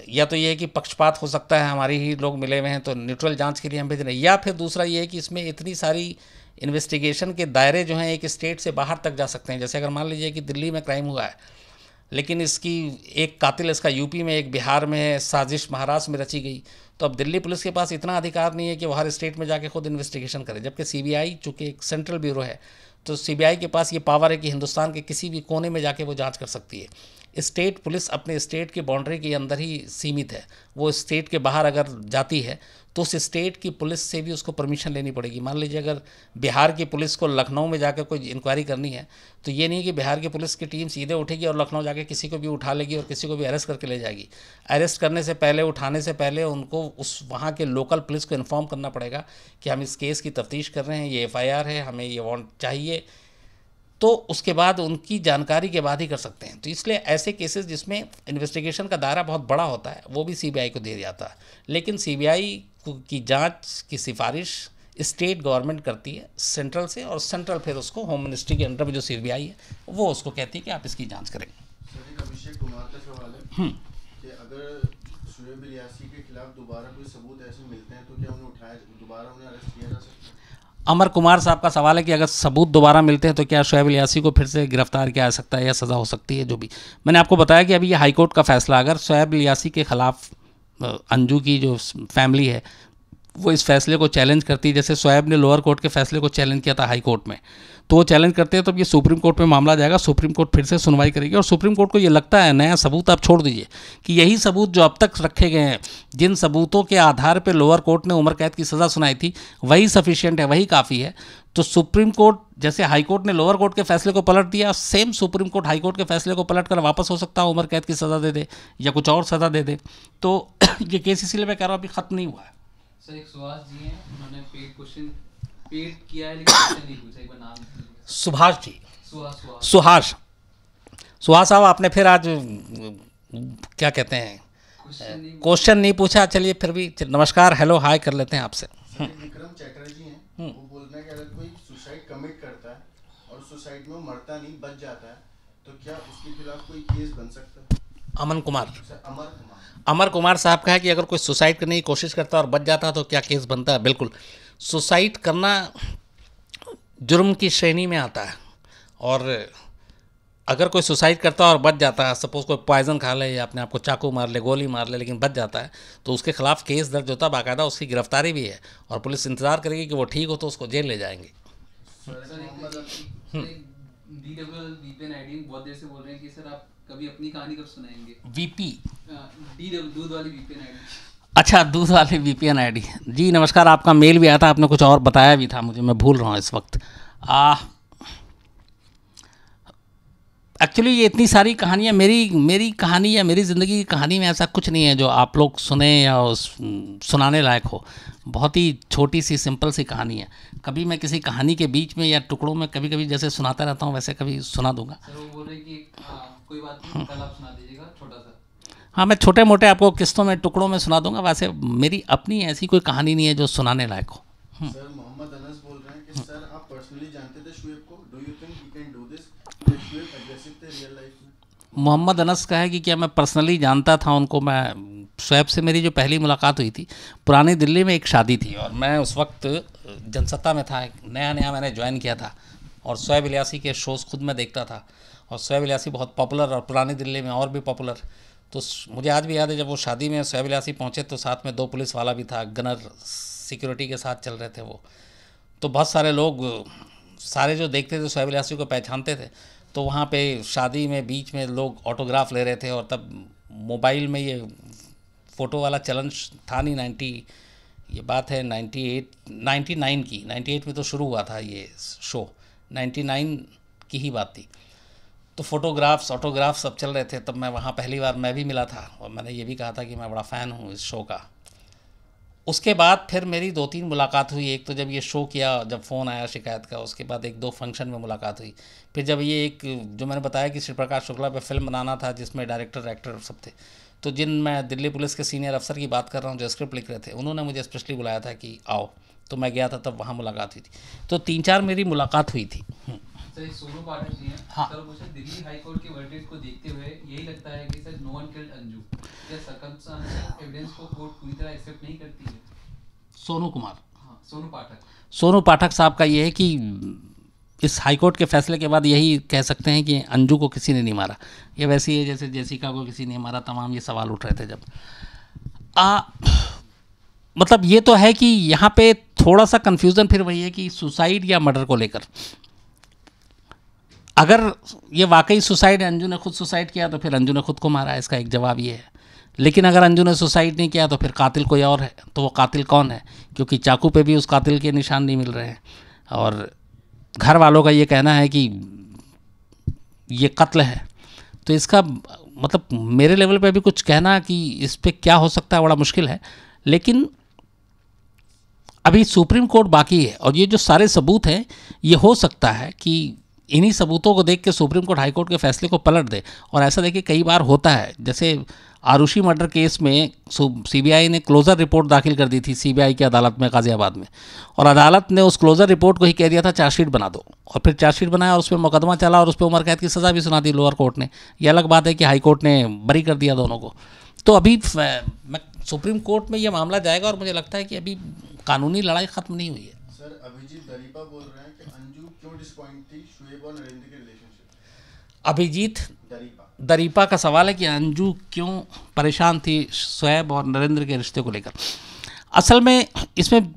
Speaker 1: या तो ये है कि पक्षपात हो सकता है हमारे ही लोग मिले हुए हैं तो न्यूट्रल जांच के लिए हम भेज रहे हैं या फिर दूसरा ये है कि इसमें इतनी सारी इन्वेस्टिगेशन के दायरे जो हैं एक स्टेट से बाहर तक जा सकते हैं जैसे अगर मान लीजिए कि दिल्ली में क्राइम हुआ है लेकिन इसकी एक कातिल इसका यूपी में एक बिहार में साजिश महाराष्ट्र में रची गई तो अब दिल्ली पुलिस के पास इतना अधिकार नहीं है कि वो हर स्टेट में जाके खुद इन्वेस्टिगेशन करे जबकि आई चूंकि एक सेंट्रल ब्यूरो है तो आई के पास ये पावर है कि हिंदुस्तान के किसी भी कोने में जाके वो जाँच कर सकती है स्टेट पुलिस अपने स्टेट के बाउंड्री के अंदर ही सीमित है वो स्टेट के बाहर अगर जाती है तो उस स्टेट की पुलिस से भी उसको परमिशन लेनी पड़ेगी मान लीजिए अगर बिहार की पुलिस को लखनऊ में जाकर कोई इंक्वायरी करनी है तो ये नहीं कि बिहार की पुलिस की टीम सीधे उठेगी और लखनऊ जाकर किसी को भी उठा लेगी और किसी को भी अरेस्ट करके ले जाएगी अरेस्ट करने से पहले उठाने से पहले उनको उस वहाँ के लोकल पुलिस को इन्फॉर्म करना पड़ेगा कि हम इस केस की तफ्तीश कर रहे हैं ये एफ है हमें ये वॉन्ट चाहिए तो उसके बाद उनकी जानकारी के बाद ही कर सकते हैं तो इसलिए ऐसे केसेस जिसमें इन्वेस्टिगेशन का दायरा बहुत बड़ा होता है वो भी सीबीआई को दे जाता है लेकिन सीबीआई की जांच की सिफारिश स्टेट गवर्नमेंट करती है सेंट्रल से और सेंट्रल फिर उसको होम मिनिस्ट्री के अंडर में जो सी है वो उसको कहती है कि आप इसकी जाँच करें
Speaker 2: हम्म। दोबारा कोई सबूत ऐसे मिलते हैं तो क्या उन्हें उठाया
Speaker 1: दोबारा उन्हें अरेस्ट किया जा सकता अमर कुमार साहब का सवाल है कि अगर सबूत दोबारा मिलते हैं तो क्या शोएब यासी को फिर से गिरफ्तार किया जा सकता है या सज़ा हो सकती है जो भी मैंने आपको बताया कि अभी ये हाईकोर्ट का फैसला अगर शोएब यासी के ख़िलाफ़ अंजू की जो फैमिली है वो इस फैसले को चैलेंज करती है जैसे शोब ने लोअर कोर्ट के फैसले को चैलेंज किया था हाई कोर्ट में तो वो चैलेंज करते हैं तो ये सुप्रीम कोर्ट में मामला जाएगा सुप्रीम कोर्ट फिर से सुनवाई करेगी और सुप्रीम कोर्ट को ये लगता है नया सबूत आप छोड़ दीजिए कि यही सबूत जो अब तक रखे गए हैं जिन सबूतों के आधार पर लोअर कोर्ट ने उम्र कैद की सज़ा सुनाई थी वही सफिशियंट है वही काफ़ी है तो सुप्रीम कोर्ट जैसे हाई कोर्ट ने लोअर कोर्ट के फैसले को पलट दिया same Supreme Court high court के फैसले को पलट कर वापस हो सकता है उम्र कैद की सज़ा दे दे या कुछ और सज़ा दे दे तो ये केस इसीलिए मैं कह रहा हूँ अभी ख़त्म नहीं हुआ है
Speaker 2: सर एक सुहास जी हैं उन्होंने पेड क्वेश्चन सुभाष
Speaker 1: जी सुहास सुहास साहब आपने फिर आज क्या कहते हैं क्वेश्चन नहीं पूछा चलिए फिर भी नमस्कार हेलो हाय कर लेते हैं आपसे विक्रम चैटर्जी हैं हम्म। वो बोल रहे हैं कि अगर कोई सुसाइड कमिट करता है और
Speaker 2: सुसाइड में मरता नहीं बच जाता है तो क्या उसके खिलाफ कोई केस बन सकता है
Speaker 1: अमन कुमार अमर कुमार अमर कुमार साहब का है कि अगर कोई सुसाइड करने की कोशिश करता है और बच जाता है तो क्या केस बनता है बिल्कुल सुसाइड करना जुर्म की श्रेणी में आता है और अगर कोई सुसाइड करता है और बच जाता है सपोज कोई पॉइजन खा ले या अपने आप को चाकू मार ले गोली मार ले लेकिन बच जाता है तो उसके खिलाफ केस दर्ज होता है बाकायदा उसकी गिरफ्तारी भी है और पुलिस इंतज़ार करेगी कि वो ठीक हो तो उसको जेल ले जाएंगे वीपी अच्छा दूध वाले आई डी जी नमस्कार आपका मेल भी आया था आपने कुछ और बताया भी था मुझे मैं भूल रहा हूँ इस वक्त आ एक्चुअली ये इतनी सारी कहानियाँ मेरी मेरी कहानी या मेरी ज़िंदगी की कहानी में ऐसा कुछ नहीं है जो आप लोग सुने या सुनाने लायक हो बहुत ही छोटी सी सिंपल सी कहानी है कभी मैं किसी कहानी के बीच में या टुकड़ों में कभी कभी जैसे सुनाता रहता हूँ वैसे कभी सुना दूंगा सर वो कि आ, हाँ, कोई बात नहीं कल आप सुना दीजिएगा छोटा सा हाँ मैं छोटे मोटे आपको किस्तों में टुकड़ों में सुना दूंगा वैसे मेरी अपनी ऐसी कोई कहानी नहीं है जो सुनाने लायक हो हम्म। मोहम्मद अनस हम्म। मोहम्मद अनस का है कि क्या मैं पर्सनली जानता था उनको मैं स्वैब से मेरी जो पहली मुलाकात हुई थी पुरानी दिल्ली में एक शादी थी और मैं उस वक्त जनसत्ता में था नया नया मैंने ज्वाइन किया था और स्वैब इलियासी के शोज़ खुद मैं देखता था और स्वैब इलियासी बहुत पॉपुलर और पुरानी दिल्ली में और भी पॉपुलर तो मुझे आज भी याद है जब वो शादी में स्वाभिलासी पहुँचे तो साथ में दो पुलिस वाला भी था गनर सिक्योरिटी के साथ चल रहे थे वो तो बहुत सारे लोग सारे जो देखते थे स्वाभिलासी को पहचानते थे तो वहाँ पे शादी में बीच में लोग ऑटोग्राफ ले रहे थे और तब मोबाइल में ये फ़ोटो वाला चलन था नहीं नाइन्टी ये बात है नाइन्टी एट नाइन्टी नाइन की नाइन्टी एट में तो शुरू हुआ था ये शो नाइन्टी नाइन की ही बात थी तो फोटोग्राफ्स ऑटोग्राफ्स सब चल रहे थे तब मैं वहाँ पहली बार मैं भी मिला था और मैंने ये भी कहा था कि मैं बड़ा फ़ैन हूँ इस शो का उसके बाद फिर मेरी दो तीन मुलाकात हुई एक तो जब ये शो किया जब फ़ोन आया शिकायत का उसके बाद एक दो फंक्शन में मुलाकात हुई फिर जब ये एक जो मैंने बताया कि श्री प्रकाश शुक्ला पर फिल्म बनाना था जिसमें डायरेक्टर एक्टर सब थे तो जिन मैं दिल्ली पुलिस के सीनियर अफसर की बात कर रहा हूँ जो स्क्रिप्ट लिख रहे थे उन्होंने मुझे स्पेशली बुलाया था कि आओ तो मैं गया था तब वहाँ मुलाकात हुई थी तो तीन चार मेरी मुलाकात हुई थी
Speaker 2: सर तो सोनू जी हैं हाँ सर मुझे दिल्ली हाई कोर्ट के वर्डिक्ट को देखते हुए यही लगता है कि sir no one killed Anju evidence को कोर्ट पूरी तरह एक्सेप्ट नहीं करती है
Speaker 1: सोनू कुमार हाँ सोनू पाठक सोनू पाठक साहब का ये है कि इस हाईकोर्ट के फैसले के बाद यही कह सकते हैं कि अंजू को किसी ने नहीं मारा ये ही है जैसे जेसिका को किसी ने मारा तमाम ये सवाल उठ रहे थे जब आ, मतलब ये तो है कि यहाँ पे थोड़ा सा कन्फ्यूज़न फिर वही है कि सुसाइड या मर्डर को लेकर अगर ये वाकई सुसाइड है अंजू ने खुद सुसाइड किया तो फिर अंजू ने खुद को मारा इसका एक जवाब ये है लेकिन अगर अंजू ने सुसाइड नहीं किया तो फिर कातिल कोई और है तो वो कातिल कौन है क्योंकि चाकू पे भी उस कातिल के निशान नहीं मिल रहे हैं और घर वालों का ये कहना है कि ये कत्ल है तो इसका मतलब मेरे लेवल पे भी कुछ कहना कि इस पर क्या हो सकता है बड़ा मुश्किल है लेकिन अभी सुप्रीम कोर्ट बाकी है और ये जो सारे सबूत हैं ये हो सकता है कि इन्हीं सबूतों को देख के सुप्रीम कोर्ट हाईकोर्ट के फैसले को पलट दे और ऐसा देखिए कई बार होता है जैसे आरुषि मर्डर केस में सीबीआई ने क्लोज़र रिपोर्ट दाखिल कर दी थी सीबीआई की अदालत में गाज़ियाबाद में और अदालत ने उस क्लोज़र रिपोर्ट को ही कह दिया था चार्जशीट बना दो और फिर चार्जशीट बनाया और उस पर मुकदमा चला और उस पर उम्र कैद की सज़ा भी सुना दी लोअर कोर्ट ने यह अलग बात है कि हाई कोर्ट ने बरी कर दिया दोनों को तो अभी मैं सुप्रीम कोर्ट में यह मामला जाएगा और मुझे लगता है कि अभी कानूनी लड़ाई ख़त्म नहीं हुई
Speaker 2: है सर अभिजीत बोल रहे हैं
Speaker 1: अभिजीत दरीपा।, दरीपा का सवाल है कि अंजू क्यों परेशान थी शुएब और नरेंद्र के रिश्ते को लेकर असल में इसमें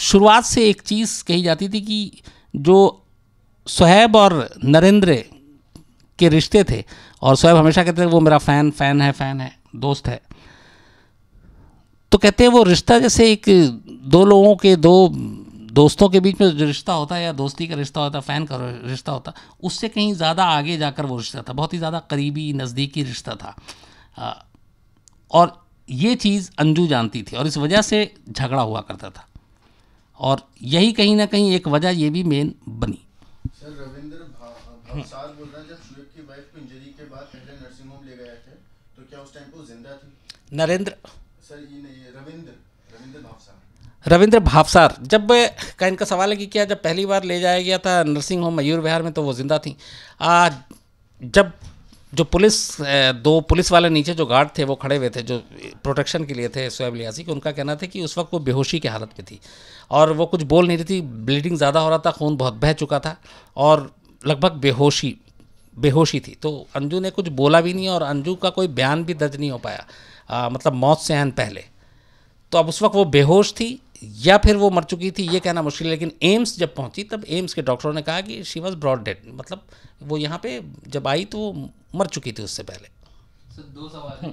Speaker 1: शुरुआत से एक चीज़ कही जाती थी कि जो शोएब और नरेंद्र के रिश्ते थे और शोएब हमेशा कहते थे वो मेरा फ़ैन फ़ैन है फ़ैन है दोस्त है तो कहते हैं वो रिश्ता जैसे एक दो लोगों के दो दोस्तों के बीच में जो रिश्ता होता है या दोस्ती का रिश्ता होता है फ़ैन का रिश्ता होता उससे कहीं ज़्यादा आगे जाकर वो रिश्ता था बहुत ही ज़्यादा करीबी नज़दीकी रिश्ता था और ये चीज़ अंजू जानती थी और इस वजह से झगड़ा हुआ करता था और यही कहीं ना कहीं एक वजह ये भी मेन बनी
Speaker 2: सर रविंद्र भा, बोल रहा जब की वाइफ को इंजरी के बाद पहले नर्सिंग होम ले गए थे तो क्या उस टाइम जिंदा थी नरेंद्र सर ये नहीं रविंद्र रविंद्र
Speaker 1: भावसार रविंद्र भावसार जब का इनका सवाल है कि क्या जब पहली बार ले जाया गया था नर्सिंग होम मयूर विहार में तो वो ज़िंदा थी आ, जब जो पुलिस दो पुलिस वाले नीचे जो गार्ड थे वो खड़े हुए थे जो प्रोटेक्शन के लिए थे सोएब लियासी के उनका कहना था कि उस वक्त वो बेहोशी की हालत में थी और वो कुछ बोल नहीं रही थी ब्लीडिंग ज़्यादा हो रहा था खून बहुत बह चुका था और लगभग बेहोशी बेहोशी थी तो अंजू ने कुछ बोला भी नहीं और अंजू का कोई बयान भी दर्ज नहीं हो पाया आ, मतलब मौत से आन पहले तो अब उस वक्त वो बेहोश थी या फिर वो मर चुकी थी ये कहना मुश्किल है लेकिन एम्स जब पहुंची तब एम्स के डॉक्टरों ने कहा कि शी वॉज ब्रॉड डेड मतलब वो यहाँ पे जब आई तो वो मर चुकी थी उससे पहले
Speaker 2: सर दो सवाल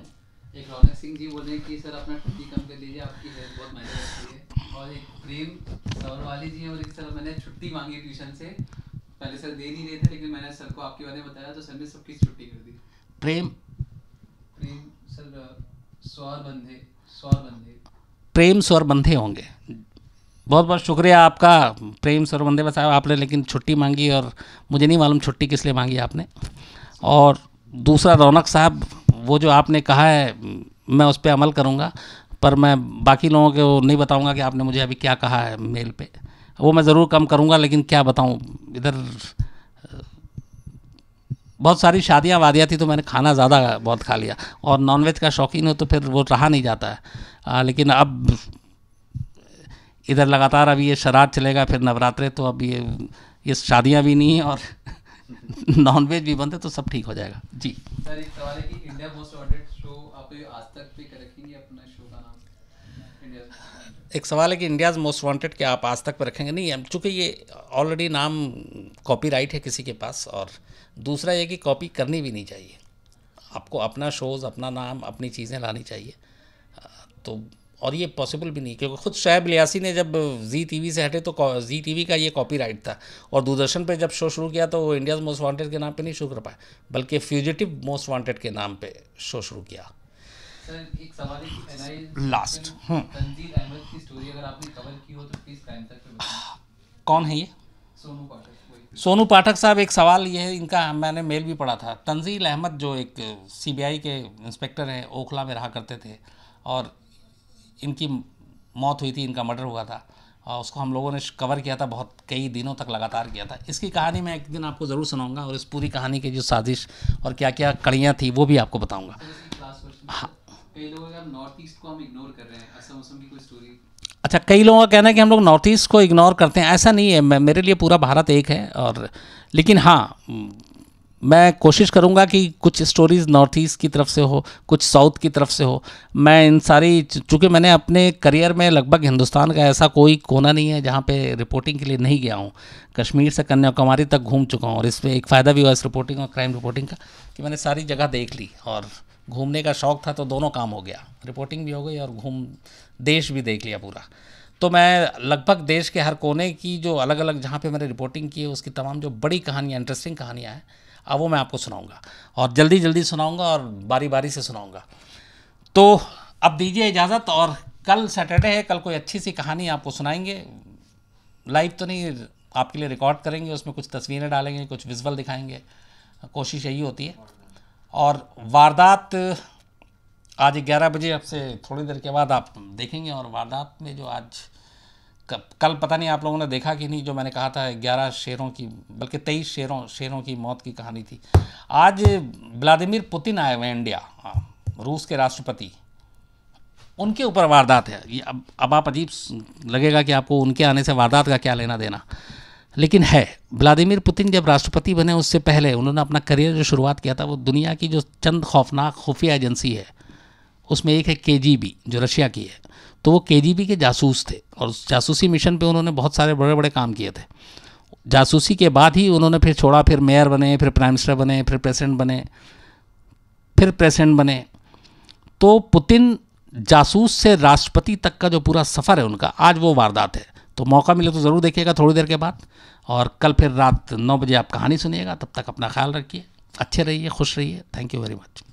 Speaker 2: एक रौनक सिंह जी कि सर अपना कम कर लीजिए आपकी हेल्थ बहुत मैटर करती है और एक प्रेम जी और एक सर मैंने छुट्टी मांगी ट्यूशन से पहले सर दे नहीं रहे थे लेकिन मैंने सर को आपके बारे में बताया तो सर ने सबकी छुट्टी कर दी प्रेम प्रेम सर स्वर बंधे स्वर बंधे
Speaker 1: प्रेम बंधे होंगे बहुत बहुत शुक्रिया आपका प्रेम स्वर बंधे बस आपने लेकिन छुट्टी मांगी और मुझे नहीं मालूम छुट्टी किस लिए मांगी आपने और दूसरा रौनक साहब वो जो आपने कहा है मैं उस पर अमल करूँगा पर मैं बाकी लोगों को नहीं बताऊँगा कि आपने मुझे अभी क्या कहा है मेल पर वो मैं ज़रूर कम करूँगा लेकिन क्या बताऊँ इधर बहुत सारी शादियाँ वादियाँ थी तो मैंने खाना ज़्यादा बहुत खा लिया और नॉनवेज का शौकीन हो तो फिर वो रहा नहीं जाता है आ, लेकिन अब इधर लगातार अभी ये शराब चलेगा फिर नवरात्रे तो अब ये ये शादियाँ भी नहीं और नॉन वेज भी बंद है तो सब ठीक हो जाएगा जी
Speaker 2: सर एक सवाल है कि इंडिया मोस्ट वांटेड शो आप आज तक पे रखेंगे अपना शो का नाम
Speaker 1: एक सवाल है कि इंडियाज मोस्ट वांटेड क्या आप आज तक पर रखेंगे नहीं चूँकि ये ऑलरेडी नाम राइट है किसी के पास और दूसरा ये कि कॉपी करनी भी नहीं चाहिए आपको अपना शोज़ अपना नाम अपनी चीज़ें लानी चाहिए तो और ये पॉसिबल भी नहीं क्योंकि खुद शायब लियासी ने जब जी टीवी से हटे तो जी टीवी का ये कॉपीराइट था और दूरदर्शन पर जब शो शुरू किया तो वो इंडियाज़ मोस्ट वांटेड के नाम पे नहीं शुरू कर पाए बल्कि फ्यूजिटिव मोस्ट वांटेड के नाम पे शो शुरू किया लास्ट हम्म।
Speaker 2: तो
Speaker 1: कौन है ये सोनू पाठक साहब एक सवाल ये है इनका मैंने मेल भी पढ़ा था तंजील अहमद जो एक सीबीआई के इंस्पेक्टर हैं ओखला में रहा करते थे और इनकी मौत हुई थी इनका मर्डर हुआ था और उसको हम लोगों ने कवर किया था बहुत कई दिनों तक लगातार किया था इसकी कहानी मैं एक दिन आपको ज़रूर सुनाऊंगा और इस पूरी कहानी की जो साजिश और क्या क्या कड़ियाँ थी वो भी आपको बताऊँगा नॉर्थ ईस्ट को हम इग्नोर कर रहे हैं अच्छा कई लोगों का कहना है कि हम लोग नॉर्थ ईस्ट को इग्नोर करते हैं ऐसा नहीं है मेरे लिए पूरा भारत एक है और लेकिन हाँ मैं कोशिश करूँगा कि कुछ स्टोरीज़ नॉर्थ ईस्ट की तरफ से हो कुछ साउथ की तरफ से हो मैं इन सारी चूँकि मैंने अपने करियर में लगभग हिंदुस्तान का ऐसा कोई कोना नहीं है जहाँ पे रिपोर्टिंग के लिए नहीं गया हूँ कश्मीर से कन्याकुमारी तक घूम चुका हूँ और इसमें एक फ़ायदा भी हुआ इस रिपोर्टिंग और क्राइम रिपोर्टिंग का कि मैंने सारी जगह देख ली और घूमने का शौक़ था तो दोनों काम हो गया रिपोर्टिंग भी हो गई और घूम देश भी देख लिया पूरा तो मैं लगभग देश के हर कोने की जो अलग अलग जहाँ पे मैंने रिपोर्टिंग की है उसकी तमाम जो बड़ी कहानियाँ इंटरेस्टिंग कहानियाँ हैं अब वो मैं आपको सुनाऊँगा और जल्दी जल्दी सुनाऊँगा और बारी बारी से सुनाऊँगा तो अब दीजिए इजाज़त और कल सैटरडे है कल कोई अच्छी सी कहानी आपको सुनाएंगे लाइव तो नहीं आपके लिए रिकॉर्ड करेंगे उसमें कुछ तस्वीरें डालेंगे कुछ विजुअल दिखाएंगे कोशिश यही होती है और वारदात आज ग्यारह बजे आपसे थोड़ी देर के बाद आप देखेंगे और वारदात में जो आज कल पता नहीं आप लोगों ने देखा कि नहीं जो मैंने कहा था ग्यारह शेरों की बल्कि तेईस शेरों शेरों की मौत की कहानी थी आज व्लादिमिर पुतिन आए हुए इंडिया हाँ, रूस के राष्ट्रपति उनके ऊपर वारदात है ये अब अब आप अजीब लगेगा कि आपको उनके आने से वारदात का क्या लेना देना लेकिन है व्लादिमिर पुतिन जब राष्ट्रपति बने उससे पहले उन्होंने अपना करियर जो शुरुआत किया था वो दुनिया की जो चंद खौफनाक खुफिया एजेंसी है उसमें एक है के जो रशिया की है तो वो के के जासूस थे और जासूसी मिशन पे उन्होंने बहुत सारे बड़े बड़े काम किए थे जासूसी के बाद ही उन्होंने फिर छोड़ा फिर मेयर बने फिर प्राइम मिनिस्टर बने फिर प्रेसिडेंट बने फिर प्रेसिडेंट बने तो पुतिन जासूस से राष्ट्रपति तक का जो पूरा सफ़र है उनका आज वो वारदात है तो मौका मिले तो ज़रूर देखिएगा थोड़ी देर के बाद और कल फिर रात नौ बजे आप कहानी सुनिएगा तब तक अपना ख्याल रखिए अच्छे रहिए खुश रहिए थैंक यू वेरी मच